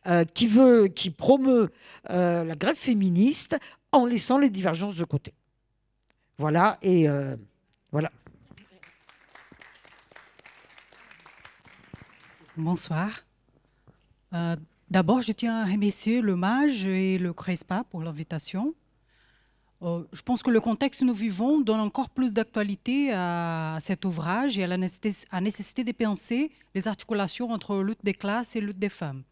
euh, qui veut, qui promeut euh, la grève féministe en laissant les divergences de côté. Voilà, et euh, voilà. Bonsoir. D'abord, je tiens à remercier le MAGE et le CRESPA pour l'invitation. je pense que le contexte que nous vivons donne encore plus d'actualité à cet ouvrage et à la nécessité de penser les articulations entre lutte des classes et lutte des femmes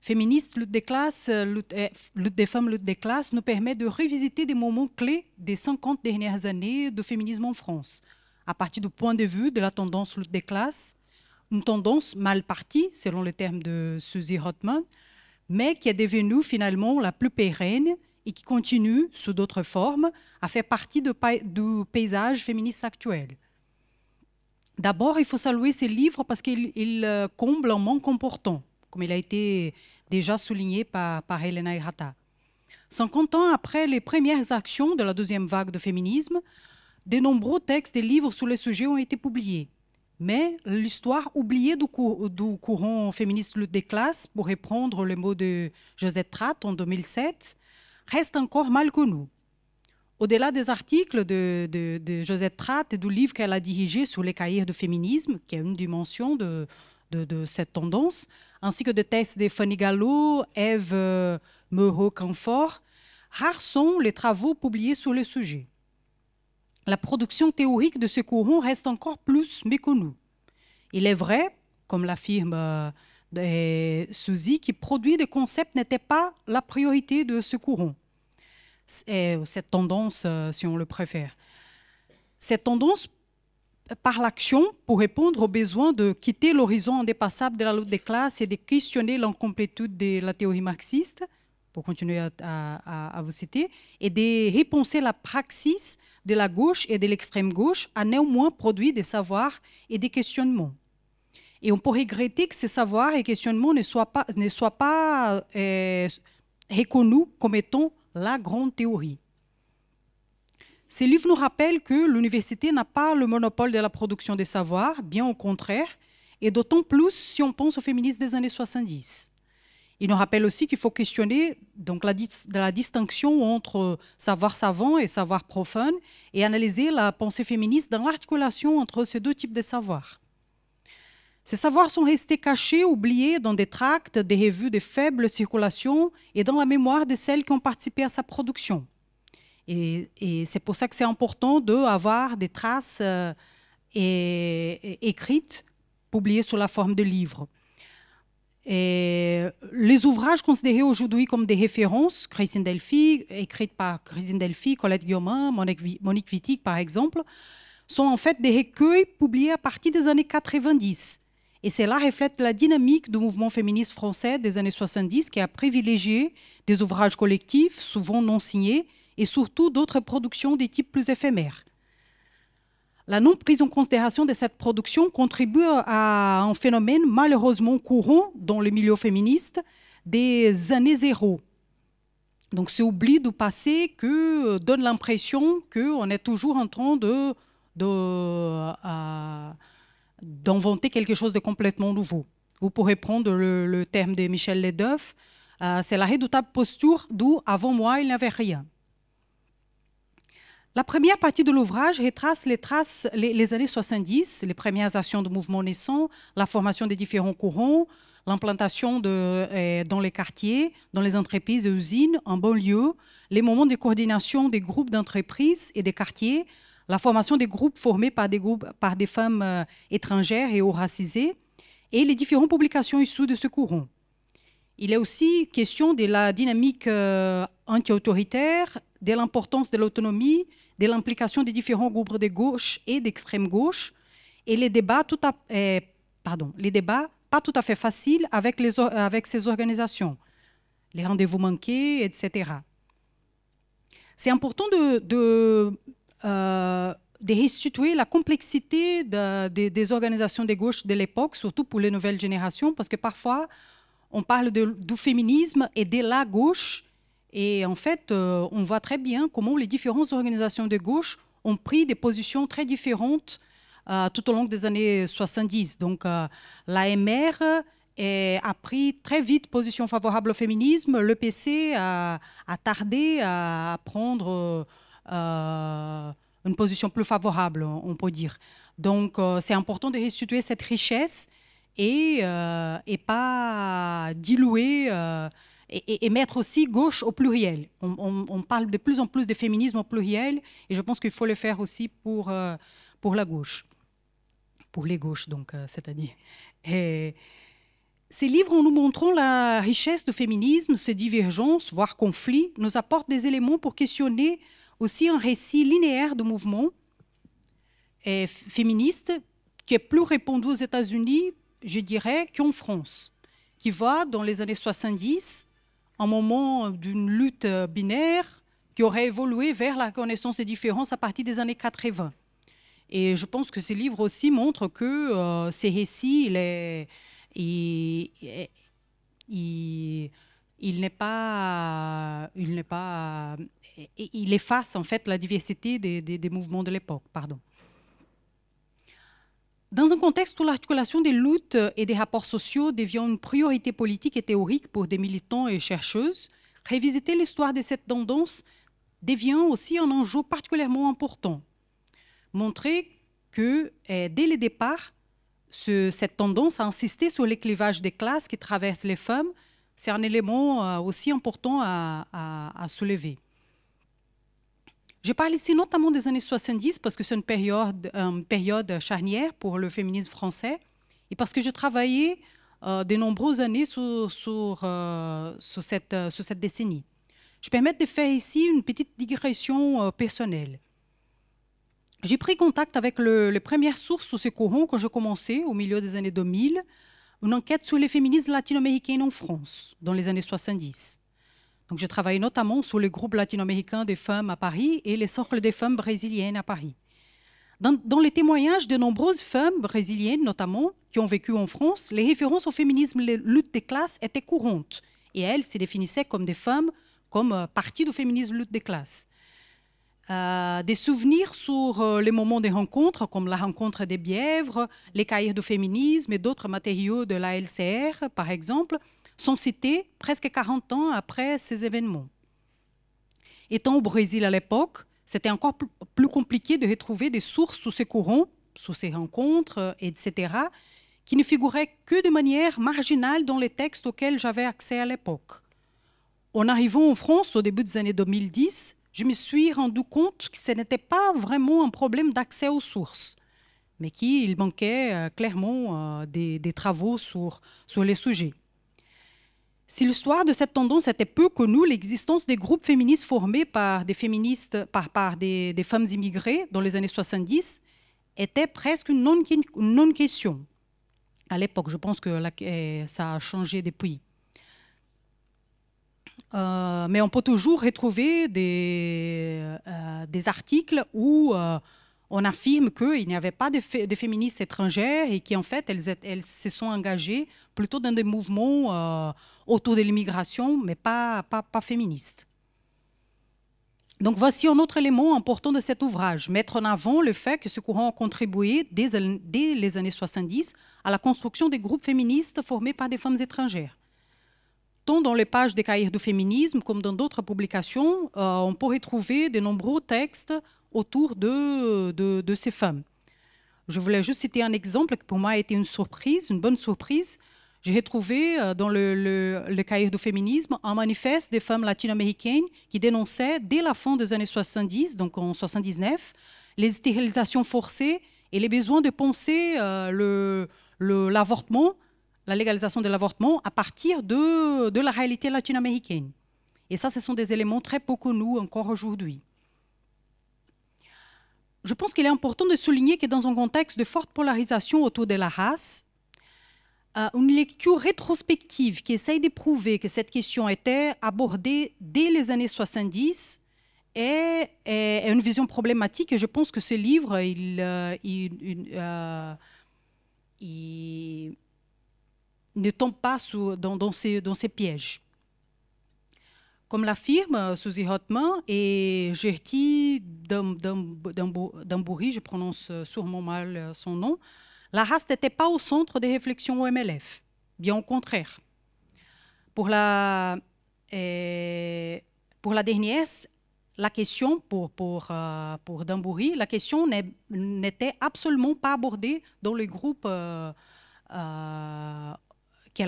féministe, lutte des classes, euh, euh, lutte, des femmes, lutte des classes, nous permet de revisiter des moments clés des 50 dernières années de féminisme en France, à partir du point de vue de la tendance lutte des classes, une tendance mal partie, selon le terme de Suzy Rothman, mais qui est devenue finalement la plus pérenne et qui continue, sous d'autres formes, à faire partie du paysage féministe actuel. D'abord, il faut saluer ces livres parce qu'ils euh, comble un manque important comme il a été déjà souligné par, par Helena Hirata. 50 ans après les premières actions de la deuxième vague de féminisme, de nombreux textes et livres sur le sujet ont été publiés. Mais l'histoire oubliée du, du, courant féministe lutte des classes, pour reprendre le mot de Josette Tratt en 2007, reste encore mal connue. Au-delà des articles de, de, de, Josette Tratt et du livre qu'elle a dirigé sur les cahiers de féminisme, qui est une dimension de, de, cette tendance, ainsi que des textes de Fanny Gallo, Eve euh, meurot canfort rares sont les travaux publiés sur le sujet. La production théorique de ce courant reste encore plus méconnue. Il est vrai, comme l'affirme euh, Suzy, que produire des concepts n'était pas la priorité de ce courant, euh, cette tendance, si on le préfère. Cette tendance par l'action pour répondre aux besoins de quitter l'horizon indépassable de la lutte des classes et de questionner l'incomplétude de la théorie marxiste, pour continuer à, vous citer, et de repenser la praxis de la gauche et de l'extrême gauche a néanmoins produit des savoirs et des questionnements. Et on pourrait regretter que ces savoirs et questionnements ne soient pas, euh, reconnus comme étant la grande théorie. Ces livres nous rappellent que l'université n'a pas le monopole de la production des savoirs, bien au contraire, et d'autant plus si on pense aux féministes des années 70. Ils nous rappellent aussi qu'il faut questionner donc, la, la distinction entre savoir savant et savoir profane et analyser la pensée féministe dans l'articulation entre ces deux types de savoirs. Ces savoirs sont restés cachés, oubliés dans des tracts, des revues de faible circulation et dans la mémoire de celles qui ont participé à sa production. Et, c'est pour ça que c'est important d'avoir des traces euh, et, écrites, publiées sous la forme de livres. Et les ouvrages considérés aujourd'hui comme des références, Christine Delphi, écrite par Christine Delphi, Colette Guillaumin, Monique Wittig par exemple, sont en fait des recueils publiés à partir des années 90. Et cela reflète la dynamique du mouvement féministe français des années 70 qui a privilégié des ouvrages collectifs, souvent non signés, et surtout d'autres productions des types plus éphémères. La non-prise en considération de cette production contribue à un phénomène malheureusement courant dans le milieu féministe des années zéro. Donc c'est oubli du passé que euh, donne l'impression qu'on est toujours en train de, euh, d'inventer quelque chose de complètement nouveau. Vous pourrez prendre le, terme de Michel Ledeuf, euh, c'est la redoutable posture d'où avant moi il n'y avait rien. La première partie de l'ouvrage retrace les traces, les, années 70, les premières actions de mouvements naissants, la formation des différents courants, l'implantation eh, dans les quartiers, dans les entreprises et usines, en banlieue, les moments de coordination des groupes d'entreprises et des quartiers, la formation des groupes formés par des, groupes, par des femmes euh, étrangères et ou racisées, et les différentes publications issues de ce courant. Il est aussi question de la dynamique euh, anti-autoritaire, de l'importance de l'autonomie de l'implication des différents groupes de gauche et d'extrême gauche et les débats, tout à, euh, pardon, les débats pas tout à fait faciles avec, les, avec ces organisations, les rendez-vous manqués, etc. C'est important de, euh, restituer la complexité des organisations de gauche de l'époque, surtout pour les nouvelles générations, parce que parfois on parle du féminisme et de la gauche, et en fait, euh, on voit très bien comment les différentes organisations de gauche ont pris des positions très différentes euh, tout au long des années 70. Donc euh, l'AMR a pris très vite position favorable au féminisme, le PC a, tardé à prendre une position plus favorable, on peut dire. Donc, c'est important de restituer cette richesse et, pas diluer et, mettre aussi gauche au pluriel. On, parle de plus en plus de féminisme au pluriel et je pense qu'il faut le faire aussi pour, euh, pour la gauche, pour les gauches donc, cette euh, c'est-à-dire. Ces livres, en nous montrant la richesse du féminisme, ses divergences, voire conflits, nous apportent des éléments pour questionner aussi un récit linéaire de mouvement euh, féministe qui est plus répandu aux États-Unis, je dirais, qu'en France, qui va dans les années 70 un moment d'une lutte binaire qui aurait évolué vers la connaissance des différences à partir des années 80. Et je pense que ces livres aussi montrent que euh, ces récits, il, il, n'est pas, il n'est pas, il efface en fait la diversité des, des mouvements de l'époque. Pardon. Dans un contexte où l'articulation des luttes et des rapports sociaux devient une priorité politique et théorique pour des militants et chercheuses, révisiter l'histoire de cette tendance devient aussi un enjeu particulièrement important. Montrer que eh, dès le départ, cette tendance à insister sur les clivages des classes qui traversent les femmes, c'est un élément euh, aussi important à soulever. Je parle ici notamment des années 70 parce que c'est une période, euh, période charnière pour le féminisme français et parce que j'ai travaillé euh, de nombreuses années sur, euh, sur, cette, décennie. Je permets de faire ici une petite digression personnelle. J'ai pris contact avec les premières sources sur ce courant quand je commençais, au milieu des années 2000, une enquête sur les féministes latino-américaines en France, dans les années 70. Donc, je travaille notamment sur le groupe latino-américain des femmes à Paris et les cercles des femmes brésiliennes à Paris. Dans, les témoignages de nombreuses femmes brésiliennes, notamment, qui ont vécu en France, les références au féminisme, les luttes des classes étaient courantes. Et elles se définissaient comme des femmes, comme euh, partie du féminisme lutte des classes. Euh, des souvenirs sur euh, les moments des rencontres, comme la rencontre des Bièvres, les cahiers du féminisme et d'autres matériaux de la LCR, par exemple, sont cités presque 40 ans après ces événements. Étant au Brésil à l'époque, c'était encore plus compliqué de retrouver des sources sous ces courants, sous ces rencontres, euh, etc., qui ne figuraient que de manière marginale dans les textes auxquels j'avais accès à l'époque. En arrivant en France au début des années 2010, je me suis rendu compte que ce n'était pas vraiment un problème d'accès aux sources, mais qu'il manquait euh, clairement euh, des, des travaux sur les sujets. Si l'histoire de cette tendance était peu connue, l'existence des groupes féministes formés par des féministes, par, des, femmes immigrées dans les années 70 était presque une non-question. à l'époque, je pense que eh, ça a changé depuis. Euh, mais on peut toujours retrouver des, euh, des articles où euh, on affirme qu'il n'y avait pas de, féministes étrangères et qu'en fait, elles, se sont engagées plutôt dans des mouvements euh, autour de l'immigration, mais pas, pas, féministes. Donc voici un autre élément important de cet ouvrage, mettre en avant le fait que ce courant a contribué dès, les années 70 à la construction des groupes féministes formés par des femmes étrangères tant dans les pages des cahiers du féminisme comme dans d'autres publications, euh, on pourrait trouver de nombreux textes autour de, de, ces femmes. Je voulais juste citer un exemple qui pour moi a été une surprise, une bonne surprise. J'ai retrouvé euh, dans le, le, cahier du féminisme un manifeste des femmes latino-américaines qui dénonçaient dès la fin des années 70, donc en 79, les stérilisations forcées et les besoins de penser euh, l'avortement, la légalisation de l'avortement à partir de, de la réalité latino-américaine. Et ça, ce sont des éléments très peu connus encore aujourd'hui je pense qu'il est important de souligner que dans un contexte de forte polarisation autour de la race, euh, une lecture rétrospective qui essaye de prouver que cette question était abordée dès les années 70 est, une vision problématique. Et je pense que ce livre, euh, euh, ne tombe pas sous, dans, dans ces pièges. Comme l'affirme euh, Suzy Hotman et Gerti Dambouri, je prononce euh, sûrement mal euh, son nom, la race n'était pas au centre des réflexions au MLF, bien au contraire. Eh, pour la, dernière, la question pour, pour, la question n'était absolument pas abordée dans le groupe qu'elle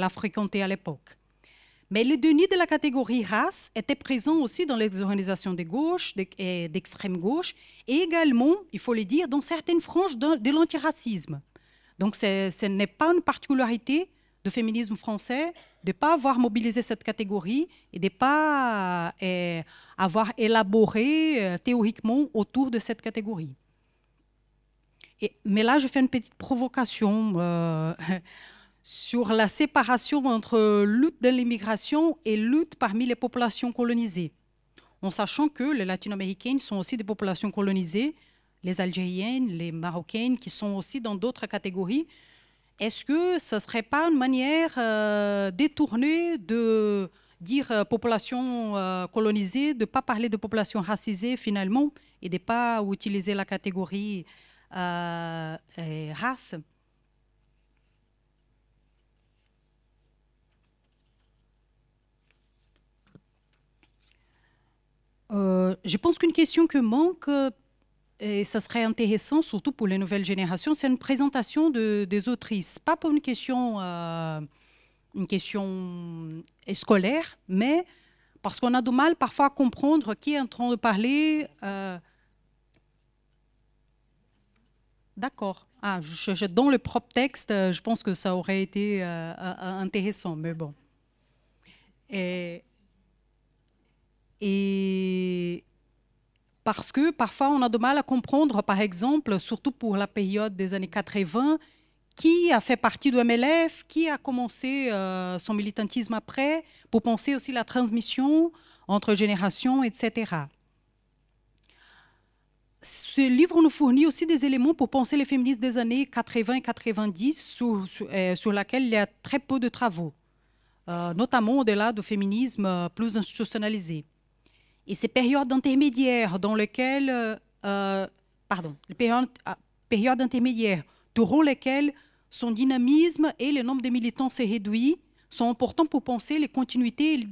a fréquenté à l'époque. Mais le déni de la catégorie race était présent aussi dans les organisations de gauche, d'extrême gauche, et également, il faut le dire, dans certaines franges de l'antiracisme. Donc ce n'est pas une particularité du féminisme français de ne pas avoir mobilisé cette catégorie et de ne pas euh, avoir élaboré euh, théoriquement autour de cette catégorie. Et, mais là, je fais une petite provocation. Euh, sur la séparation entre lutte de l'immigration et lutte parmi les populations colonisées, en sachant que les latino-américaines sont aussi des populations colonisées, les algériennes, les marocaines, qui sont aussi dans d'autres catégories. Est-ce que ce ne serait pas une manière euh, détournée de dire euh, population euh, colonisée, de ne pas parler de population racisée finalement et de ne pas utiliser la catégorie race Euh, je pense qu'une question que manque, euh, et ça serait intéressant surtout pour les nouvelles générations, c'est une présentation de, des autrices. Pas pour une question, euh, une question scolaire, mais parce qu'on a du mal parfois à comprendre qui est en train de parler. D'accord. Ah, je, dans le propre texte, je pense que ça aurait été intéressant, mais bon. Et et parce que parfois on a du mal à comprendre, par exemple, surtout pour la période des années 80, qui a fait partie du MLF, qui a commencé euh, son militantisme après, pour penser aussi la transmission entre générations, etc. Ce livre nous fournit aussi des éléments pour penser les féministes des années 80 et 90, sur, euh, sur, laquelle il y a très peu de travaux, euh, notamment au-delà du féminisme plus institutionnalisé. Et ces périodes intermédiaires dans lesquelles, euh, euh, pardon, les euh, périodes, intermédiaires durant lesquelles son dynamisme et le nombre de militants s'est réduit sont importants pour penser les continuités et les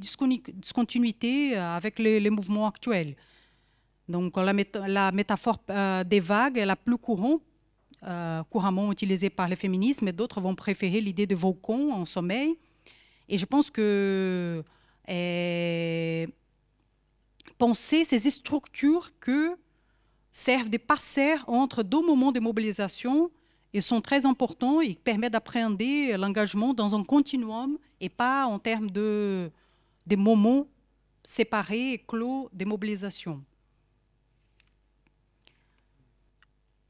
discontinuités avec les, mouvements actuels. Donc la, la métaphore des vagues est la plus courante, couramment utilisée par les féministes, mais d'autres vont préférer l'idée de volcan en sommeil. Et je pense que penser ces structures que servent des passerelles entre deux moments de mobilisation et sont très importants et permettent d'appréhender l'engagement dans un continuum et pas en termes de, des moments séparés et clos de mobilisation.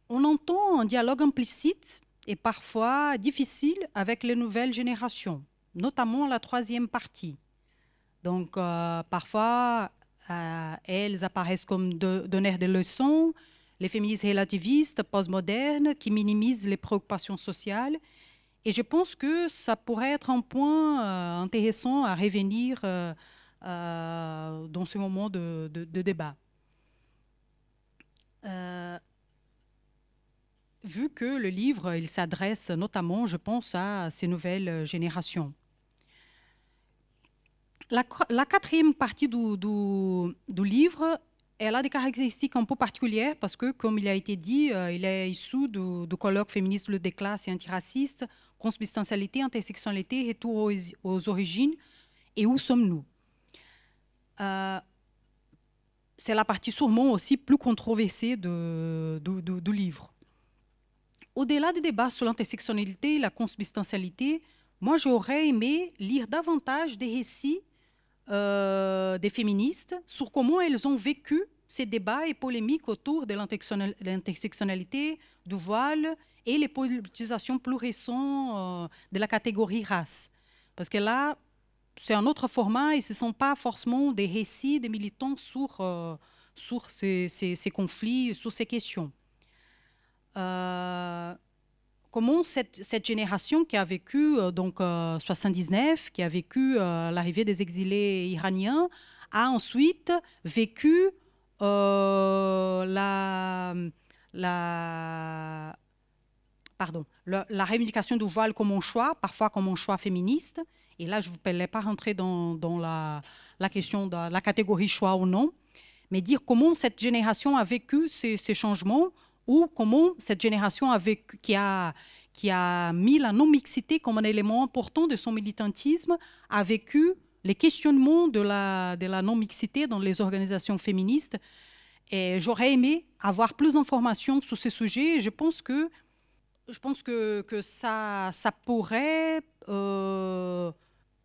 On entend un dialogue implicite et parfois difficile avec les nouvelles générations, notamment la troisième partie. Donc euh, parfois, euh, elles apparaissent comme donneurs de leçons, les féministes relativistes, postmodernes, qui minimisent les préoccupations sociales. Et je pense que ça pourrait être un point euh, intéressant à revenir euh, dans ce moment de, débat. vu que le livre, il s'adresse notamment, je pense, à ces nouvelles générations. La, quatrième partie du, livre, elle a des caractéristiques un peu particulières parce que, comme il a été dit, euh, il est issu du, colloque féministe le déclasse et antiraciste, consubstantialité, intersectionnalité, retour aux, aux origines et où sommes-nous. Euh, c'est la partie sûrement aussi plus controversée du livre. Au-delà des débats sur l'intersectionnalité et la consubstantialité, moi j'aurais aimé lire davantage des récits euh, des féministes sur comment elles ont vécu ces débats et polémiques autour de l'intersectionnalité, du voile et les politisations plus récentes euh, de la catégorie race. Parce que là, c'est un autre format et ce ne sont pas forcément des récits des militants sur, euh, sur ces, ces, conflits, sur ces questions comment cette, génération qui a vécu euh, donc 79, euh, qui a vécu euh, l'arrivée des exilés iraniens, a ensuite vécu la, la pardon, du voile comme un choix, parfois comme un choix féministe. Et là, je ne voulais pas rentrer dans, la, question de la catégorie choix ou non, mais dire comment cette génération a vécu ces changements ou comment cette génération qui, a, qui a mis la non-mixité comme un élément important de son militantisme, a vécu les questionnements de la, de la non-mixité dans les organisations féministes. Et j'aurais aimé avoir plus d'informations sur ces sujets. Je pense que, je pense que, que ça, ça pourrait euh,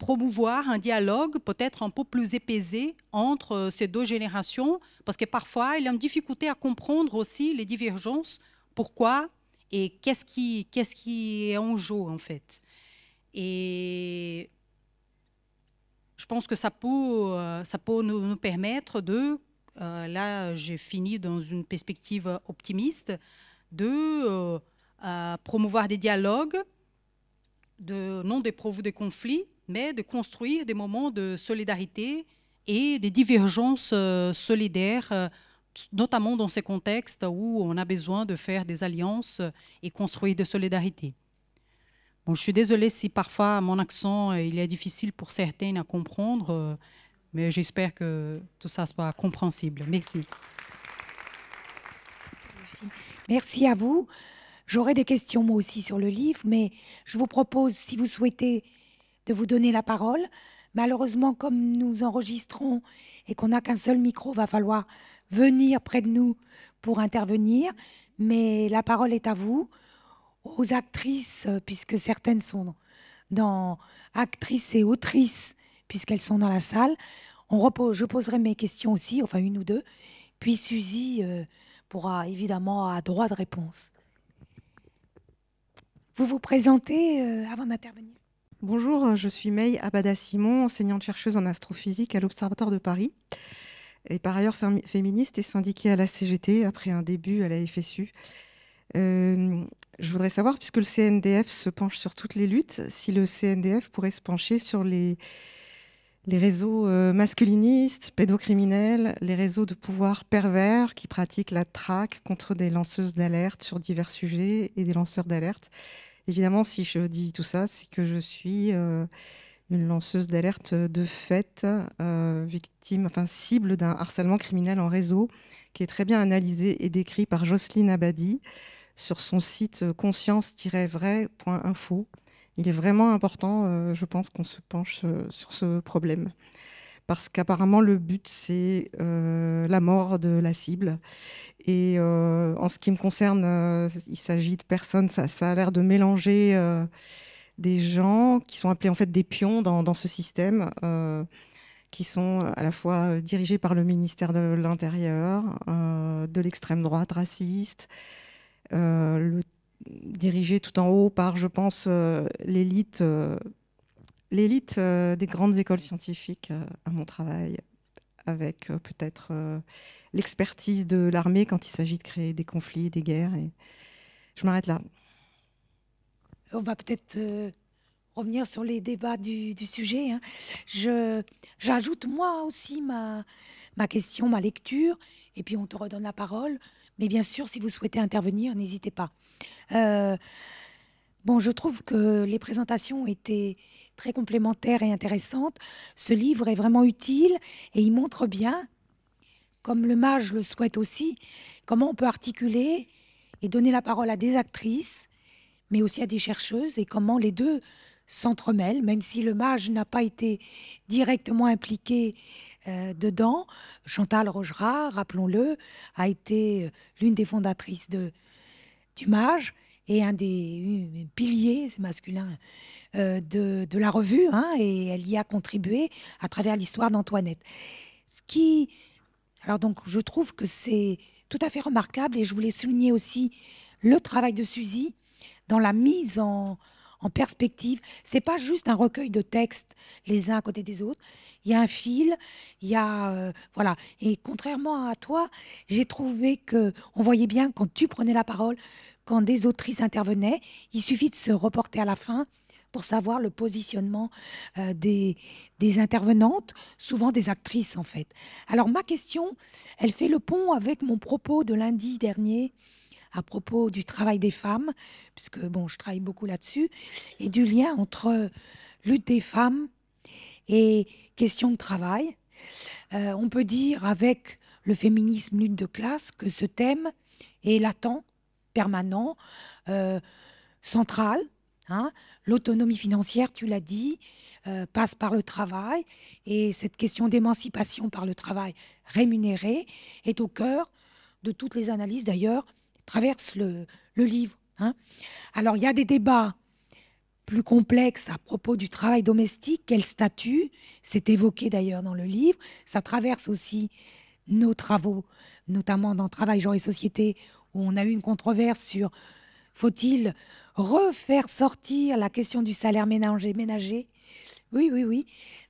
promouvoir un dialogue peut-être un peu plus épaisé entre euh, ces deux générations, parce que parfois, il y a une difficulté à comprendre aussi les divergences, pourquoi et qu'est-ce qui, quest qui est en jeu, en fait. Et je pense que ça peut, euh, nous, permettre de, euh, là j'ai fini dans une perspective optimiste, de promouvoir des dialogues, de, non des de conflits, mais de construire des moments de solidarité et des divergences euh, solidaires, euh, notamment dans ces contextes où on a besoin de faire des alliances euh, et construire des solidarités. Bon, je suis désolée si parfois mon accent il est difficile pour certaines à comprendre, mais j'espère que tout ça soit compréhensible. Merci. Merci à vous. J'aurai des questions moi aussi sur le livre, mais je vous propose, si vous souhaitez de vous donner la parole. Malheureusement, comme nous enregistrons et qu'on n'a qu'un seul micro, va falloir venir près de nous pour intervenir. Mais la parole est à vous, aux actrices, euh, puisque certaines sont dans actrices et autrices, puisqu'elles sont dans la salle. je poserai mes questions aussi, enfin une ou deux. Puis Suzy euh, pourra évidemment avoir droit de réponse. Vous vous présentez euh, avant d'intervenir Bonjour, je suis May Abada-Simon, enseignante-chercheuse en astrophysique à l'Observatoire de Paris, et par ailleurs féministe et syndiquée à la CGT après un début à la FSU. Euh, je voudrais savoir, puisque le CNDF se penche sur toutes les luttes, si le CNDF pourrait se pencher sur les, les réseaux euh, masculinistes, pédocriminels, les réseaux de pouvoir pervers qui pratiquent la traque contre des lanceuses d'alerte sur divers sujets et des lanceurs d'alerte Évidemment, si je dis tout ça, c'est que je suis euh, une lanceuse d'alerte de fait, euh, victime, enfin cible d'un harcèlement criminel en réseau, qui est très bien analysé et décrit par Jocelyne Abadi sur son site conscience-vrai.info. Il est vraiment important, euh, je pense, qu'on se penche sur ce problème parce qu'apparemment le but c'est euh, la mort de la cible. Et euh, en ce qui me concerne, euh, il s'agit de personnes, ça, a l'air de mélanger des gens qui sont appelés en fait des pions dans, ce système, qui sont à la fois dirigés par le ministère de l'Intérieur, de l'extrême droite raciste, le, dirigés tout en haut par, je pense, l'élite l'élite euh, des grandes écoles scientifiques euh, à mon travail, avec euh, peut-être l'expertise de l'armée quand il s'agit de créer des conflits, des guerres. Et... Je m'arrête là. On va peut-être revenir sur les débats du, sujet. Hein. Je, j'ajoute moi aussi ma, ma question, ma lecture, et puis on te redonne la parole. Mais bien sûr, si vous souhaitez intervenir, n'hésitez pas. bon, je trouve que les présentations étaient très complémentaires et intéressante, Ce livre est vraiment utile et il montre bien, comme le mage le souhaite aussi, comment on peut articuler et donner la parole à des actrices, mais aussi à des chercheuses, et comment les deux s'entremêlent, même si le mage n'a pas été directement impliqué euh, dedans. Chantal Rogerat, rappelons-le, a été euh, l'une des fondatrices de, du mage et un des euh, piliers masculins euh, de, de, la revue, hein, et elle y a contribué à travers l'histoire d'Antoinette. Ce qui. Alors, donc, je trouve que c'est tout à fait remarquable, et je voulais souligner aussi le travail de Suzy dans la mise en, en perspective. C'est pas juste un recueil de textes les uns à côté des autres. Il y a un fil, il y a euh, voilà. Et contrairement à toi, j'ai trouvé que on voyait bien quand tu prenais la parole quand des autrices intervenaient. Il suffit de se reporter à la fin pour savoir le positionnement euh, des, intervenantes, souvent des actrices en fait. Alors ma question, elle fait le pont avec mon propos de lundi dernier à propos du travail des femmes, puisque bon, je travaille beaucoup là-dessus, et du lien entre lutte des femmes et question de travail. Euh, on peut dire avec le féminisme lutte de classe que ce thème est latent permanent, euh, central. Hein. L'autonomie financière, tu l'as dit, euh, passe par le travail. Et cette question d'émancipation par le travail rémunéré est au cœur de toutes les analyses, d'ailleurs, traverse le, le livre. Hein. Alors, il y a des débats plus complexes à propos du travail domestique, quel statut, c'est évoqué d'ailleurs dans le livre, ça traverse aussi nos travaux, notamment dans Travail, genre et société, où on a eu une controverse sur faut-il refaire sortir la question du salaire ménager, Oui, oui, oui.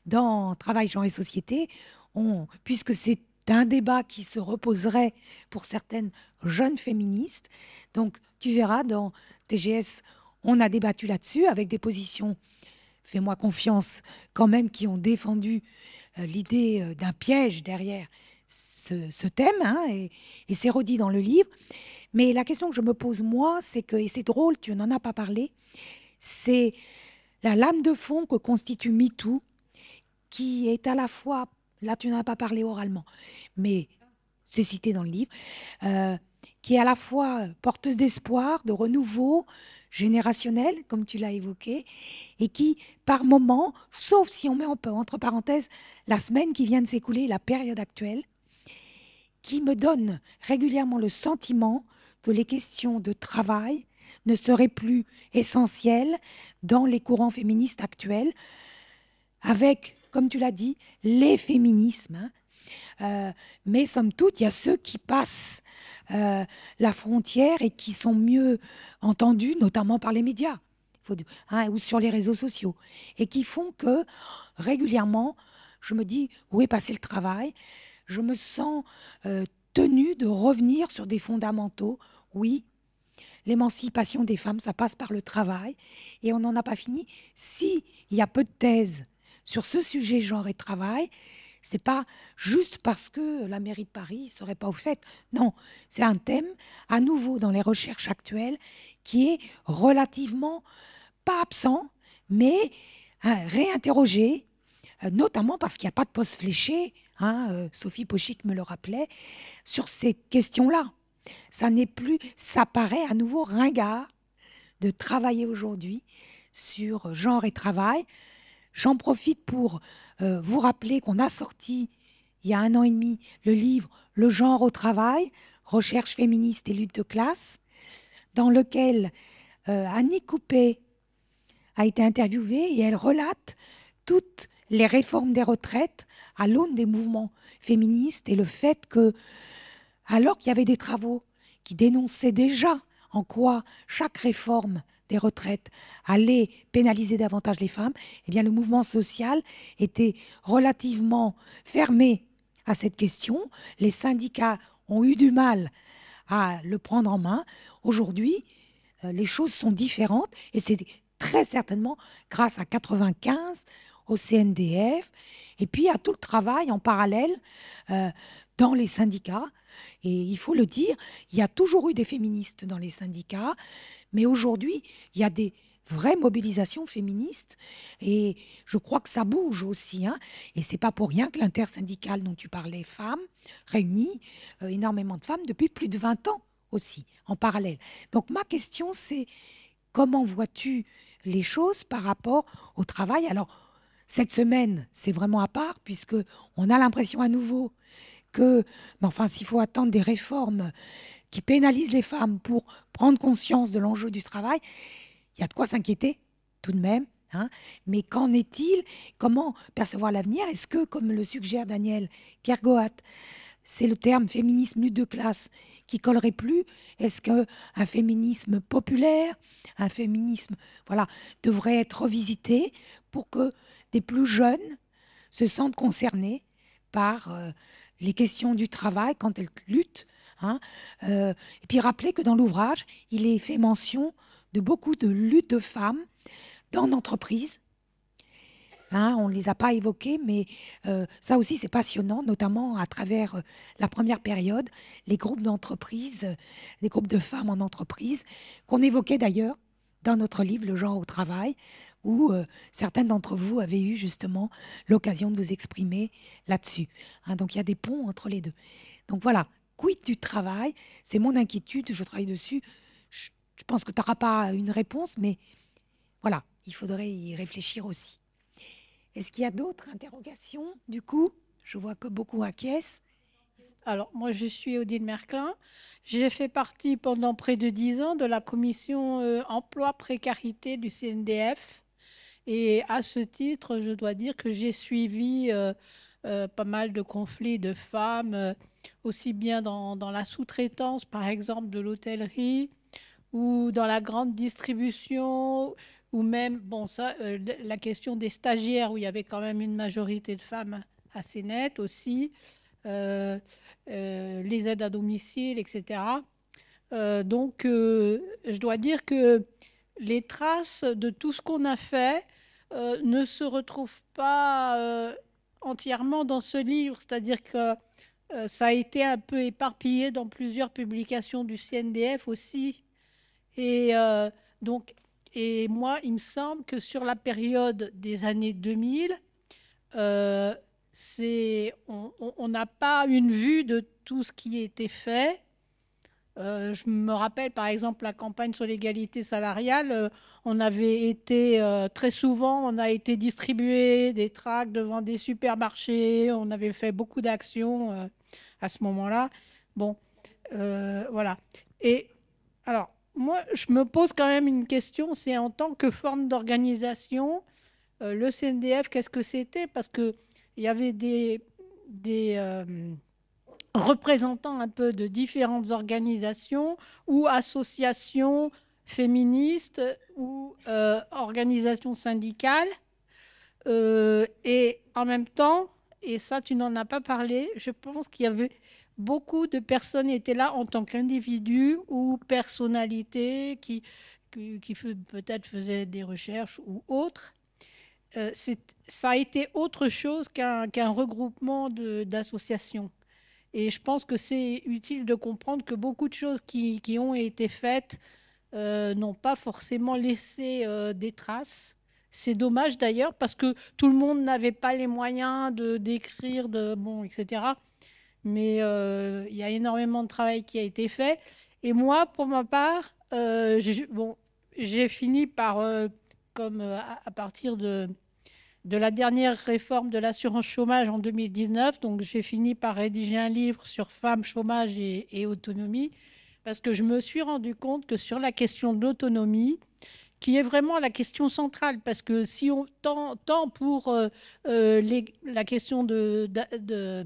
Dans Travail, Genre et Société, on, puisque c'est un débat qui se reposerait pour certaines jeunes féministes, donc tu verras dans TGS, on a débattu là-dessus avec des positions, fais-moi confiance, quand même, qui ont défendu euh, l'idée euh, d'un piège derrière ce, thème, hein, et, c'est redit dans le livre. Mais la question que je me pose, moi, c'est que, et c'est drôle, tu n'en as pas parlé, c'est la lame de fond que constitue MeToo, qui est à la fois, là tu n'en as pas parlé oralement, mais c'est cité dans le livre, euh, qui est à la fois porteuse d'espoir, de renouveau générationnel, comme tu l'as évoqué, et qui, par moment, sauf si on met entre parenthèses la semaine qui vient de s'écouler, la période actuelle, qui me donne régulièrement le sentiment que les questions de travail ne seraient plus essentielles dans les courants féministes actuels, avec, comme tu l'as dit, les féminismes. Hein. Euh, mais somme toute, il y a ceux qui passent euh, la frontière et qui sont mieux entendus, notamment par les médias hein, ou sur les réseaux sociaux, et qui font que régulièrement, je me dis, où est passé le travail je me sens euh, tenue de revenir sur des fondamentaux. Oui, l'émancipation des femmes, ça passe par le travail. Et on n'en a pas fini. S'il y a peu de thèses sur ce sujet genre et travail, c'est pas juste parce que la mairie de Paris ne serait pas au fait. Non, c'est un thème à nouveau dans les recherches actuelles qui est relativement pas absent, mais euh, réinterrogé, euh, notamment parce qu'il n'y a pas de poste fléché Hein, euh, Sophie Pochic me le rappelait, sur ces questions-là. Ça n'est plus, ça paraît à nouveau ringard de travailler aujourd'hui sur genre et travail. J'en profite pour euh, vous rappeler qu'on a sorti il y a un an et demi le livre Le genre au travail, recherche féministe et lutte de classe, dans lequel euh, Annie Coupé a été interviewée et elle relate toutes les réformes des retraites à l'aune des mouvements féministes et le fait que, alors qu'il y avait des travaux qui dénonçaient déjà en quoi chaque réforme des retraites allait pénaliser davantage les femmes, eh bien le mouvement social était relativement fermé à cette question. Les syndicats ont eu du mal à le prendre en main. Aujourd'hui, euh, les choses sont différentes et c'est très certainement grâce à 95 au CNDF, et puis à tout le travail en parallèle euh, dans les syndicats. Et il faut le dire, il y a toujours eu des féministes dans les syndicats, mais aujourd'hui, il y a des vraies mobilisations féministes et je crois que ça bouge aussi hein. et c'est pas pour rien que l'intersyndicale dont tu parlais femmes réunit euh, énormément de femmes depuis plus de 20 ans aussi en parallèle. Donc ma question c'est comment vois-tu les choses par rapport au travail Alors cette semaine, c'est vraiment à part puisque on a l'impression à nouveau que, enfin, s'il faut attendre des réformes qui pénalisent les femmes pour prendre conscience de l'enjeu du travail, il y a de quoi s'inquiéter tout de même. Hein. mais qu'en est-il Comment percevoir l'avenir Est-ce que, comme le suggère Daniel Kergoat, c'est le terme féminisme lutte de classe qui collerait plus. Est-ce qu'un féminisme populaire, un féminisme, voilà, devrait être revisité pour que des plus jeunes se sentent concernés par euh, les questions du travail quand elles luttent. Hein, euh, et puis rappeler que dans l'ouvrage, il est fait mention de beaucoup de luttes de femmes dans l'entreprise, Hein, on ne les a pas évoqués, mais euh, ça aussi c'est passionnant, notamment à travers euh, la première période, les groupes d'entreprises, euh, les groupes de femmes en entreprise, qu'on évoquait d'ailleurs dans notre livre Le genre au travail, où certains d'entre vous avaient eu justement l'occasion de vous exprimer là-dessus. Hein. donc il y a des ponts entre les deux. Donc voilà, quid du travail C'est mon inquiétude, je travaille dessus. Je, je pense que tu n'auras pas une réponse, mais voilà, il faudrait y réfléchir aussi. Est-ce qu'il y a d'autres interrogations Du coup, je vois que beaucoup acquiescent. Alors, moi, je suis Odile Merclin. J'ai fait partie pendant près de dix ans de la commission euh, emploi-précarité du CNDF. Et à ce titre, je dois dire que j'ai suivi euh, euh, pas mal de conflits de femmes, aussi bien dans la sous-traitance, par exemple, de l'hôtellerie, ou dans la grande distribution, ou même, bon, ça, euh, la question des stagiaires, où il y avait quand même une majorité de femmes assez nette aussi, euh, euh, les aides à domicile, etc. donc, je dois dire que les traces de tout ce qu'on a fait ne se retrouvent pas entièrement dans ce livre, c'est-à-dire que ça a été un peu éparpillé dans plusieurs publications du CNDF aussi. Et donc, et moi, il me semble que sur la période des années 2000, euh, on n'a pas une vue de tout ce qui a été fait. Euh, je me rappelle par exemple la campagne sur l'égalité salariale. Euh, on avait été très souvent, on a été distribué des tracts devant des supermarchés. On avait fait beaucoup d'actions à ce moment-là. Bon, voilà. Et alors, moi, je me pose quand même une question, c'est en tant que forme d'organisation, euh, le CNDF, qu'est-ce que c'était Parce qu'il y avait des, des euh, représentants un peu de différentes organisations ou associations féministes ou euh, organisations syndicales. et en même temps, et ça, tu n'en as pas parlé, je pense qu'il y avait beaucoup de personnes étaient là en tant qu'individus ou personnalités qui, peut-être faisaient des recherches ou autres. Euh, ça a été autre chose qu'un regroupement d'associations. Et je pense que c'est utile de comprendre que beaucoup de choses qui, ont été faites euh, n'ont pas forcément laissé euh, des traces. C'est dommage d'ailleurs parce que tout le monde n'avait pas les moyens de d'écrire, de bon, etc mais euh, il y a énormément de travail qui a été fait. Et moi, pour ma part, euh, j'ai fini par, euh, comme à partir de, de la dernière réforme de l'assurance chômage en 2019. Donc j'ai fini par rédiger un livre sur femmes, chômage et, autonomie, parce que je me suis rendu compte que sur la question de l'autonomie, qui est vraiment la question centrale, parce que si on tant, pour la question de, de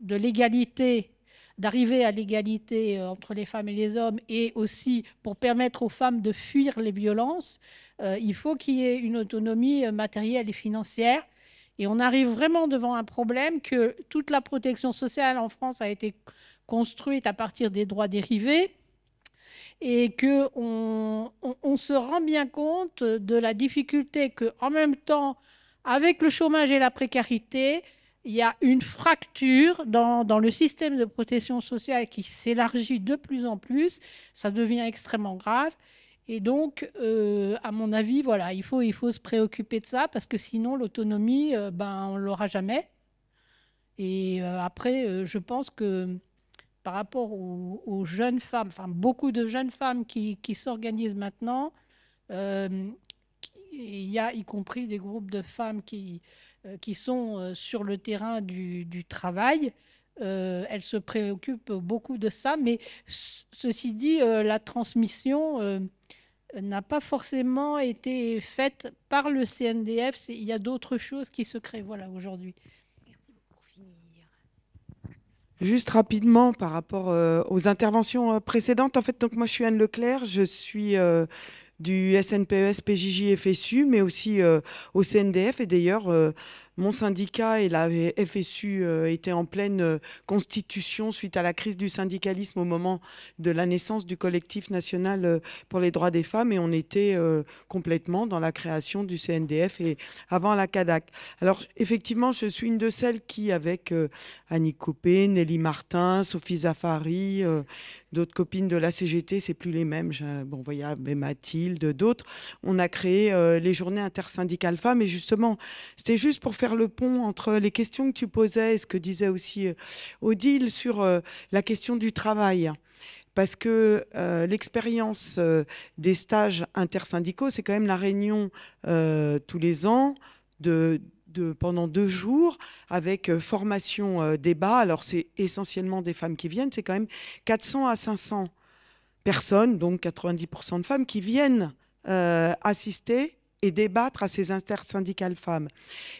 de l'égalité d'arriver à l'égalité euh, entre les femmes et les hommes et aussi pour permettre aux femmes de fuir les violences, euh, il faut qu'il y ait une autonomie euh, matérielle et financière. Et on arrive vraiment devant un problème que toute la protection sociale en France a été construite à partir des droits dérivés et que on se rend bien compte de la difficulté que, en même temps, avec le chômage et la précarité, il y a une fracture dans, le système de protection sociale qui s'élargit de plus en plus. Ça devient extrêmement grave. Et donc, euh, à mon avis, voilà, il faut, il faut se préoccuper de ça parce que sinon, l'autonomie, euh, ben, on ne l'aura jamais. Et euh, après, je pense que par rapport aux, jeunes femmes, enfin, beaucoup de jeunes femmes qui s'organisent maintenant, il y a y compris des groupes de femmes qui, euh, qui sont euh, sur le terrain du, travail. Euh, elle se préoccupe beaucoup de ça, mais ceci dit, euh, la transmission n'a pas forcément été faite par le CNDF. Il y a d'autres choses qui se créent voilà, aujourd'hui. Juste rapidement par rapport aux interventions précédentes, en fait, donc moi je suis Anne Leclerc, je suis du SNPES, PJJ, FSU, mais aussi euh, au CNDF. Et d'ailleurs, euh, mon syndicat et la FSU euh, étaient en pleine euh, constitution suite à la crise du syndicalisme au moment de la naissance du collectif national euh, pour les droits des femmes et on était complètement dans la création du CNDF et avant la CADAC. Alors effectivement, je suis une de celles qui, avec Annie coupé Nelly Martin, Sophie Zafari, d'autres copines de la CGT, c'est plus les mêmes. Bon, voyez, Mathilde, d'autres. On a créé les journées intersyndicales femmes. Et justement, c'était juste pour faire le pont entre les questions que tu posais et ce que disait aussi euh, Odile sur euh, la question du travail parce que euh, l'expérience des stages intersyndicaux, c'est quand même la réunion tous les ans de, de, pendant deux jours avec formation débat. Alors c'est essentiellement des femmes qui viennent, c'est quand même 400 à 500 personnes, donc 90% de femmes qui viennent assister et débattre à ces intersyndicales femmes.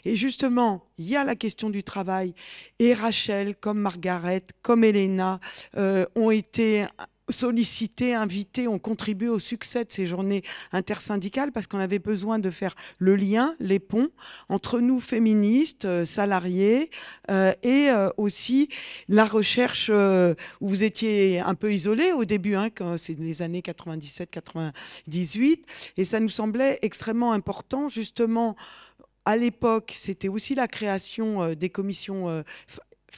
Et justement, il y a la question du travail. Et Rachel, comme Margaret, comme Elena, euh, ont été sollicités, invités, ont contribué au succès de ces journées intersyndicales parce qu'on avait besoin de faire le lien, les ponts entre nous féministes, euh, salariés euh, et euh, aussi la recherche où vous étiez un peu isolés au début, hein, c'est les années 97-98, et ça nous semblait extrêmement important justement à l'époque, c'était aussi la création des commissions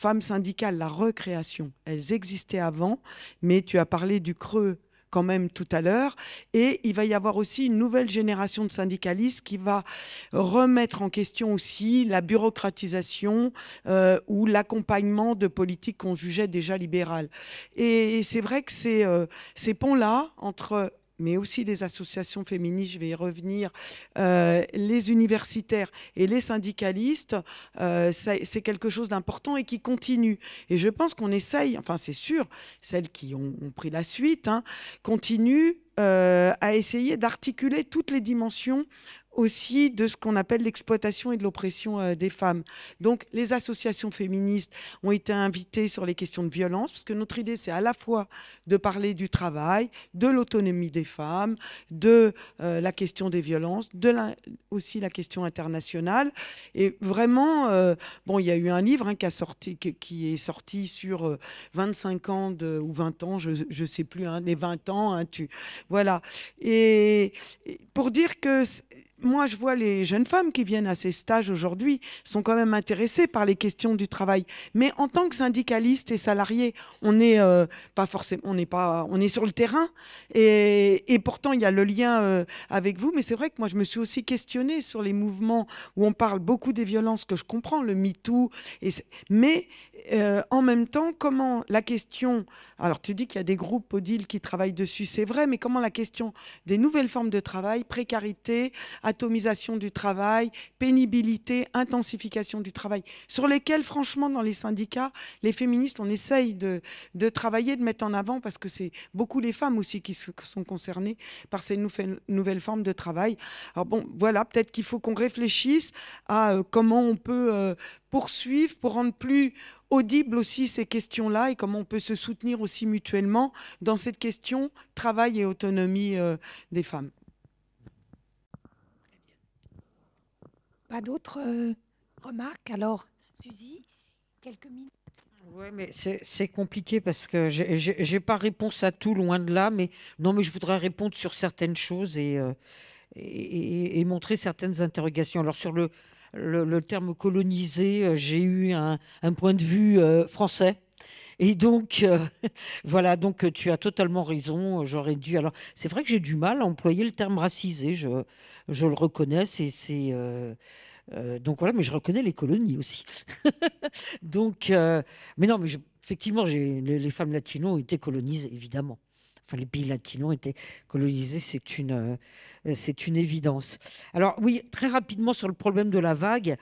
Femmes syndicales, la recréation. Elles existaient avant, mais tu as parlé du creux quand même tout à l'heure. Et il va y avoir aussi une nouvelle génération de syndicalistes qui va remettre en question aussi la bureaucratisation euh, ou l'accompagnement de politiques qu'on jugeait déjà libérales. Et, c'est vrai que ces euh, ponts-là, entre mais aussi les associations féministes, je vais y revenir, euh, les universitaires et les syndicalistes, euh, c'est quelque chose d'important et qui continue. Et je pense qu'on essaye, enfin c'est sûr, celles qui ont, pris la suite, hein, continuent euh, à essayer d'articuler toutes les dimensions aussi de ce qu'on appelle l'exploitation et de l'oppression euh, des femmes. Donc les associations féministes ont été invitées sur les questions de violence, parce que notre idée, c'est à la fois de parler du travail, de l'autonomie des femmes, de euh, la question des violences, de la, aussi la question internationale. Et vraiment, euh, bon, il y a eu un livre hein, qui, a sorti, qui, est sorti sur 25 ans de, ou 20 ans, je ne sais plus, hein, les 20 ans, hein, tu, voilà. et pour dire que moi, je vois les jeunes femmes qui viennent à ces stages aujourd'hui sont quand même intéressées par les questions du travail. Mais en tant que syndicaliste et salarié, on n'est euh, pas forcément, on n'est pas, on est sur le terrain. Et, pourtant, il y a le lien euh, avec vous. Mais c'est vrai que moi, je me suis aussi questionnée sur les mouvements où on parle beaucoup des violences que je comprends, le MeToo. mais euh, en même temps, comment la question, alors tu dis qu'il y a des groupes Odile qui travaillent dessus, c'est vrai, mais comment la question des nouvelles formes de travail, précarité, atomisation du travail, pénibilité, intensification du travail, sur lesquels, franchement, dans les syndicats, les féministes, on essaye de, travailler, de mettre en avant, parce que c'est beaucoup les femmes aussi qui sont concernées par ces nouvelles formes de travail. Alors bon, voilà, peut-être qu'il faut qu'on réfléchisse à euh, comment on peut euh, poursuivre pour rendre plus audible aussi ces questions-là et comment on peut se soutenir aussi mutuellement dans cette question travail et autonomie euh, des femmes. Pas d'autres euh, remarques Alors, Suzy, quelques minutes. Oui, mais c'est compliqué parce que je n'ai pas réponse à tout, loin de là. Mais non, mais je voudrais répondre sur certaines choses et, euh, et, montrer certaines interrogations. Alors, sur le, le, terme colonisé, euh, j'ai eu un, un, point de vue français et donc, euh, voilà, donc euh, tu as totalement raison. Euh, j'aurais dû. Alors, c'est vrai que j'ai du mal à employer le terme racisé. Je, je le reconnais. donc voilà, mais je reconnais les colonies aussi. donc, mais non, mais effectivement, les, femmes latino ont été colonisées, évidemment. Enfin, les pays latinos été colonisés, c'est une, c'est une évidence. Alors oui, très rapidement sur le problème de la vague.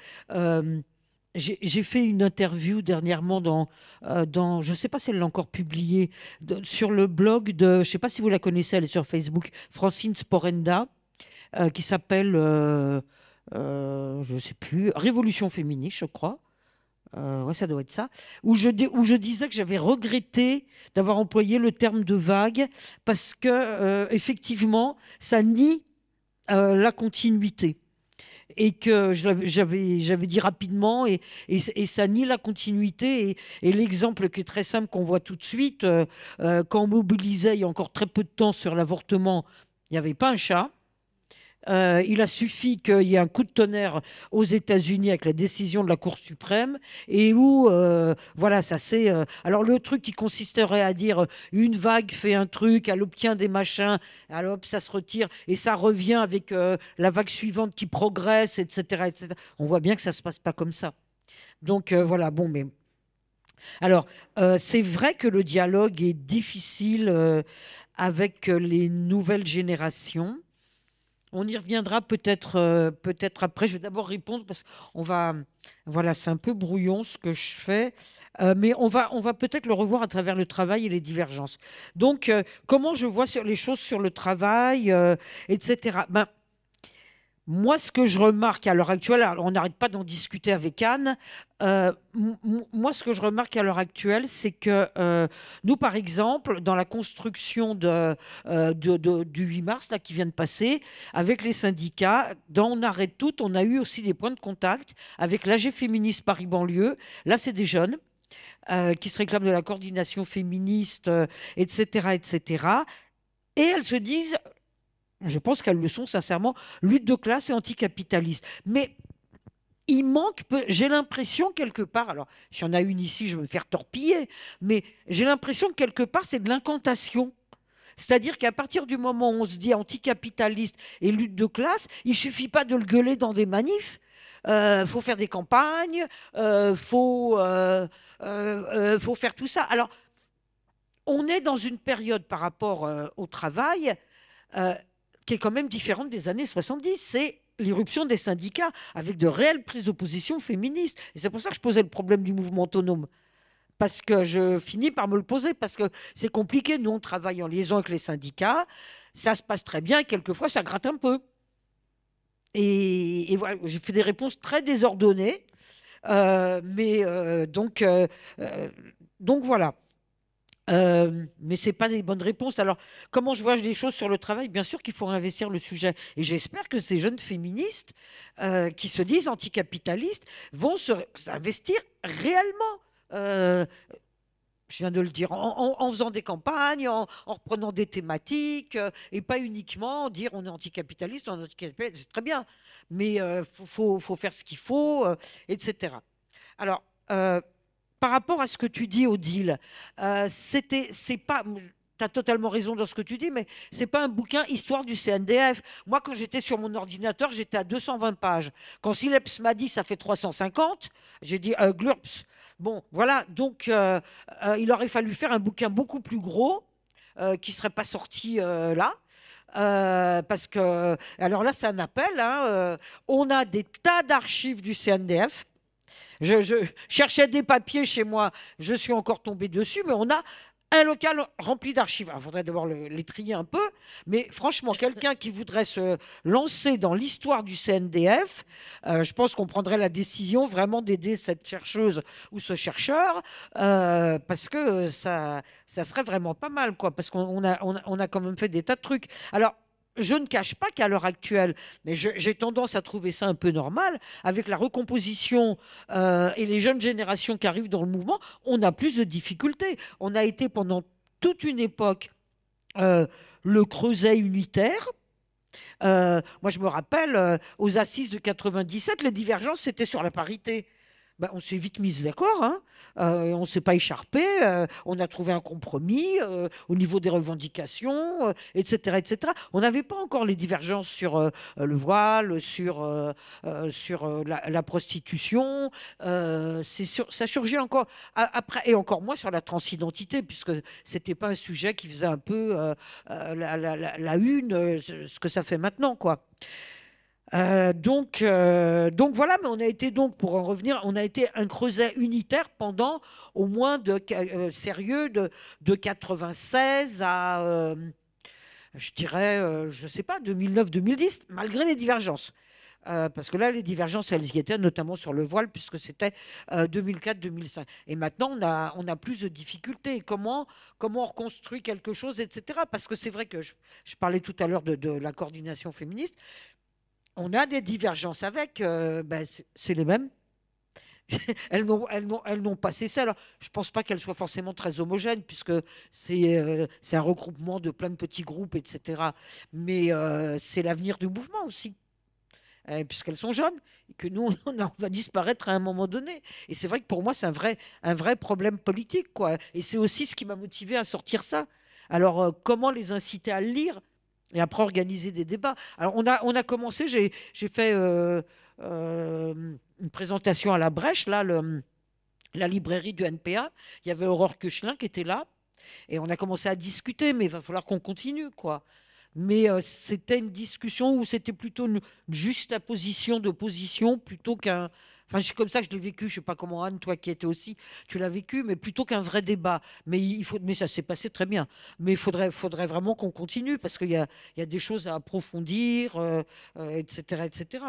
J'ai fait une interview dernièrement dans, je euh, dans je sais pas si elle l'a encore publiée, sur le blog de je sais pas si vous la connaissez, elle est sur Facebook, Francine Sporenda, euh, qui s'appelle, je euh, ne je sais plus, Révolution féministe, je crois. ouais, ça doit être ça. Où je où je disais que j'avais regretté d'avoir employé le terme de vague parce que, effectivement, ça nie, la continuité et que j'avais dit rapidement et, ça nie la continuité et, l'exemple qui est très simple qu'on voit tout de suite euh, euh, quand on mobilisait il y a encore très peu de temps sur l'avortement il n'y avait pas un chat euh, il a suffi qu'il y ait un coup de tonnerre aux États-Unis avec la décision de la Cour suprême et où, euh, voilà, ça c'est. Euh, alors le truc qui consisterait à dire une vague fait un truc, elle obtient des machins, alors hop, ça se retire et ça revient avec la vague suivante qui progresse, etc., etc. On voit bien que ça ne se passe pas comme ça. Donc voilà, bon, mais alors, c'est vrai que le dialogue est difficile avec les nouvelles générations. On y reviendra peut-être euh, peut-être après. Je vais d'abord répondre parce qu'on va voilà c'est un peu brouillon ce que je fais, euh, mais on va on va peut-être le revoir à travers le travail et les divergences. Donc euh, comment je vois les choses sur le travail, etc. Ben, moi, ce que je remarque à l'heure actuelle, on n'arrête pas d'en discuter avec Anne. Euh, moi, ce que je remarque à l'heure actuelle, c'est que euh, nous, par exemple, dans la construction euh, du 8 mars, là, qui vient de passer, avec les syndicats, dans On arrête tout, on a eu aussi des points de contact avec l'AG féministe Paris-Banlieue. Là, c'est des jeunes. qui se réclament de la coordination féministe, etc., etc. Et elles se disent, je pense qu'elles le sont sincèrement, lutte de classe et anticapitaliste. Mais il manque, j'ai l'impression quelque part, alors s'il y en a une ici, je vais me faire torpiller, mais j'ai l'impression que quelque part c'est de l'incantation. C'est-à-dire qu'à partir du moment où on se dit anticapitaliste et lutte de classe, il ne suffit pas de le gueuler dans des manifs. Il euh, faut faire des campagnes, il euh, faut, euh, faut faire tout ça. Alors, on est dans une période par rapport au travail qui est quand même différente des années 70. C'est l'irruption des syndicats avec de réelles prises d'opposition féministes. Et c'est pour ça que je posais le problème du mouvement autonome. Parce que je finis par me le poser, parce que c'est compliqué. Nous, on travaille en liaison avec les syndicats. Ça se passe très bien. quelquefois, ça gratte un peu. Et, voilà, j'ai fait des réponses très désordonnées. Euh, mais euh, donc, euh, donc voilà. Euh, mais ce n'est pas des bonnes réponses. Alors, comment je vois les choses sur le travail Bien sûr qu'il faut investir le sujet. Et j'espère que ces jeunes féministes euh, qui se disent anticapitalistes vont s'investir réellement. Euh, je viens de le dire, en, faisant des campagnes, en, reprenant des thématiques, et pas uniquement dire on est anticapitaliste, on est anticapitaliste, c'est très bien, mais il faut, faut, faire ce qu'il faut, etc. Alors, par rapport à ce que tu dis, Odile, euh, c'était, c'est pas. Tu as totalement raison dans ce que tu dis, mais c'est pas un bouquin histoire du CNDF. Moi, quand j'étais sur mon ordinateur, j'étais à 220 pages. Quand Sileps m'a dit ça fait 350, j'ai dit euh, glurps. Bon, voilà. Donc, euh, il aurait fallu faire un bouquin beaucoup plus gros qui ne serait pas sorti là. parce que, alors là, c'est un appel. Hein, on a des tas d'archives du CNDF. Je, cherchais des papiers chez moi, je suis encore tombé dessus, mais on a un local rempli d'archives. Il ah, faudrait devoir les, trier un peu, mais franchement, quelqu'un qui voudrait se lancer dans l'histoire du CNDF, euh, je pense qu'on prendrait la décision vraiment d'aider cette chercheuse ou ce chercheur, euh, parce que ça, ça serait vraiment pas mal, quoi, parce qu'on a, a quand même fait des tas de trucs. Alors, je ne cache pas qu'à l'heure actuelle, mais j'ai tendance à trouver ça un peu normal, avec la recomposition euh, et les jeunes générations qui arrivent dans le mouvement, on a plus de difficultés. On a été pendant toute une époque euh, le creuset unitaire. Euh, moi, je me rappelle, aux assises de 97, les divergences, c'était sur la parité. Bah, on s'est vite mis d'accord, hein. euh, on ne s'est pas écharpé, euh, on a trouvé un compromis euh, au niveau des revendications, etc., etc. On n'avait pas encore les divergences sur le voile, sur, sur la, prostitution, ça surgit encore après, et encore moins sur la transidentité, puisque ce n'était pas un sujet qui faisait un peu la, la, une, ce que ça fait maintenant, quoi. Euh, donc, euh, donc voilà, mais on a été donc pour en revenir, on a été un creuset unitaire pendant au moins de euh, sérieux de, de 96 à je dirais je sais pas 2009-2010 malgré les divergences. parce que là, les divergences, elles y étaient, notamment sur le voile, puisque c'était 2004-2005. Et maintenant, on a, on a plus de difficultés. Comment, comment on reconstruit quelque chose, etc. Parce que c'est vrai que je, parlais tout à l'heure de, de la coordination féministe on a des divergences avec, euh, ben, c'est les mêmes. elles n'ont pas cessé. Alors, je ne pense pas qu'elles soient forcément très homogènes, puisque c'est euh, un regroupement de plein de petits groupes, etc. Mais euh, c'est l'avenir du mouvement aussi, puisqu'elles sont jeunes, et que nous, on, va disparaître à un moment donné. Et c'est vrai que pour moi, c'est un vrai, un vrai problème politique. Quoi. Et c'est aussi ce qui m'a motivé à sortir ça. Alors, comment les inciter à le lire et après organiser des débats. Alors on a, on a commencé, j'ai fait euh, euh, une présentation à la brèche, là, le, la librairie du NPA. Il y avait Aurore Quechelin qui était là, et on a commencé à discuter, mais il va falloir qu'on continue, quoi. Mais euh, c'était une discussion où c'était plutôt une, juste la position d'opposition plutôt qu'un Enfin, comme ça je l'ai vécu. Je sais pas comment Anne, toi qui étais aussi, tu l'as vécu, mais plutôt qu'un vrai débat. Mais il faut, mais ça s'est passé très bien. Mais il faudrait, faudrait vraiment qu'on continue parce qu'il y a, il y a des choses à approfondir, etc., euh, euh, etc.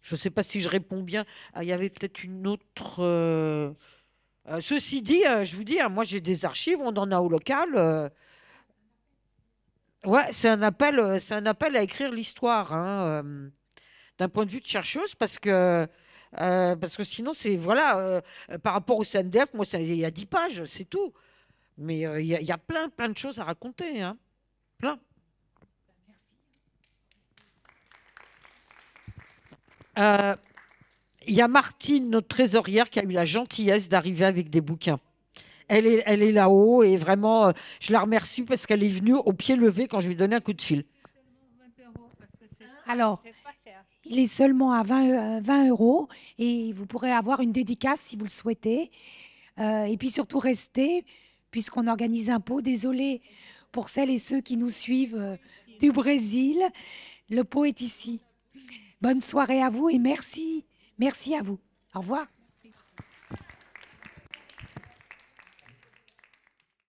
Je ne sais pas si je réponds bien. Ah, il y avait peut-être une autre. Euh, ceci dit, je vous dis, hein, moi j'ai des archives, on en a au local. Ouais, c'est un appel, c'est un appel à écrire l'histoire. Hein, d'un point de vue de chercheuse parce que euh, parce que sinon, c'est voilà, euh, par rapport au CNDF, moi, il y a 10 pages, c'est tout. Mais euh, il y, a plein, plein de choses à raconter. Hein. Plein. Il y a Martine, notre trésorière, qui a eu la gentillesse d'arriver avec des bouquins. Elle est, elle est là-haut et vraiment, je la remercie parce qu'elle est venue au pied levé quand je lui ai donné un coup de fil. Alors, il est seulement à 20, euh, euros et vous pourrez avoir une dédicace si vous le souhaitez. Euh, et puis surtout restez, puisqu'on organise un pot. Désolé pour celles et ceux qui nous suivent euh, du Brésil. Le pot est ici. Bonne soirée à vous et merci. Merci à vous. Au revoir.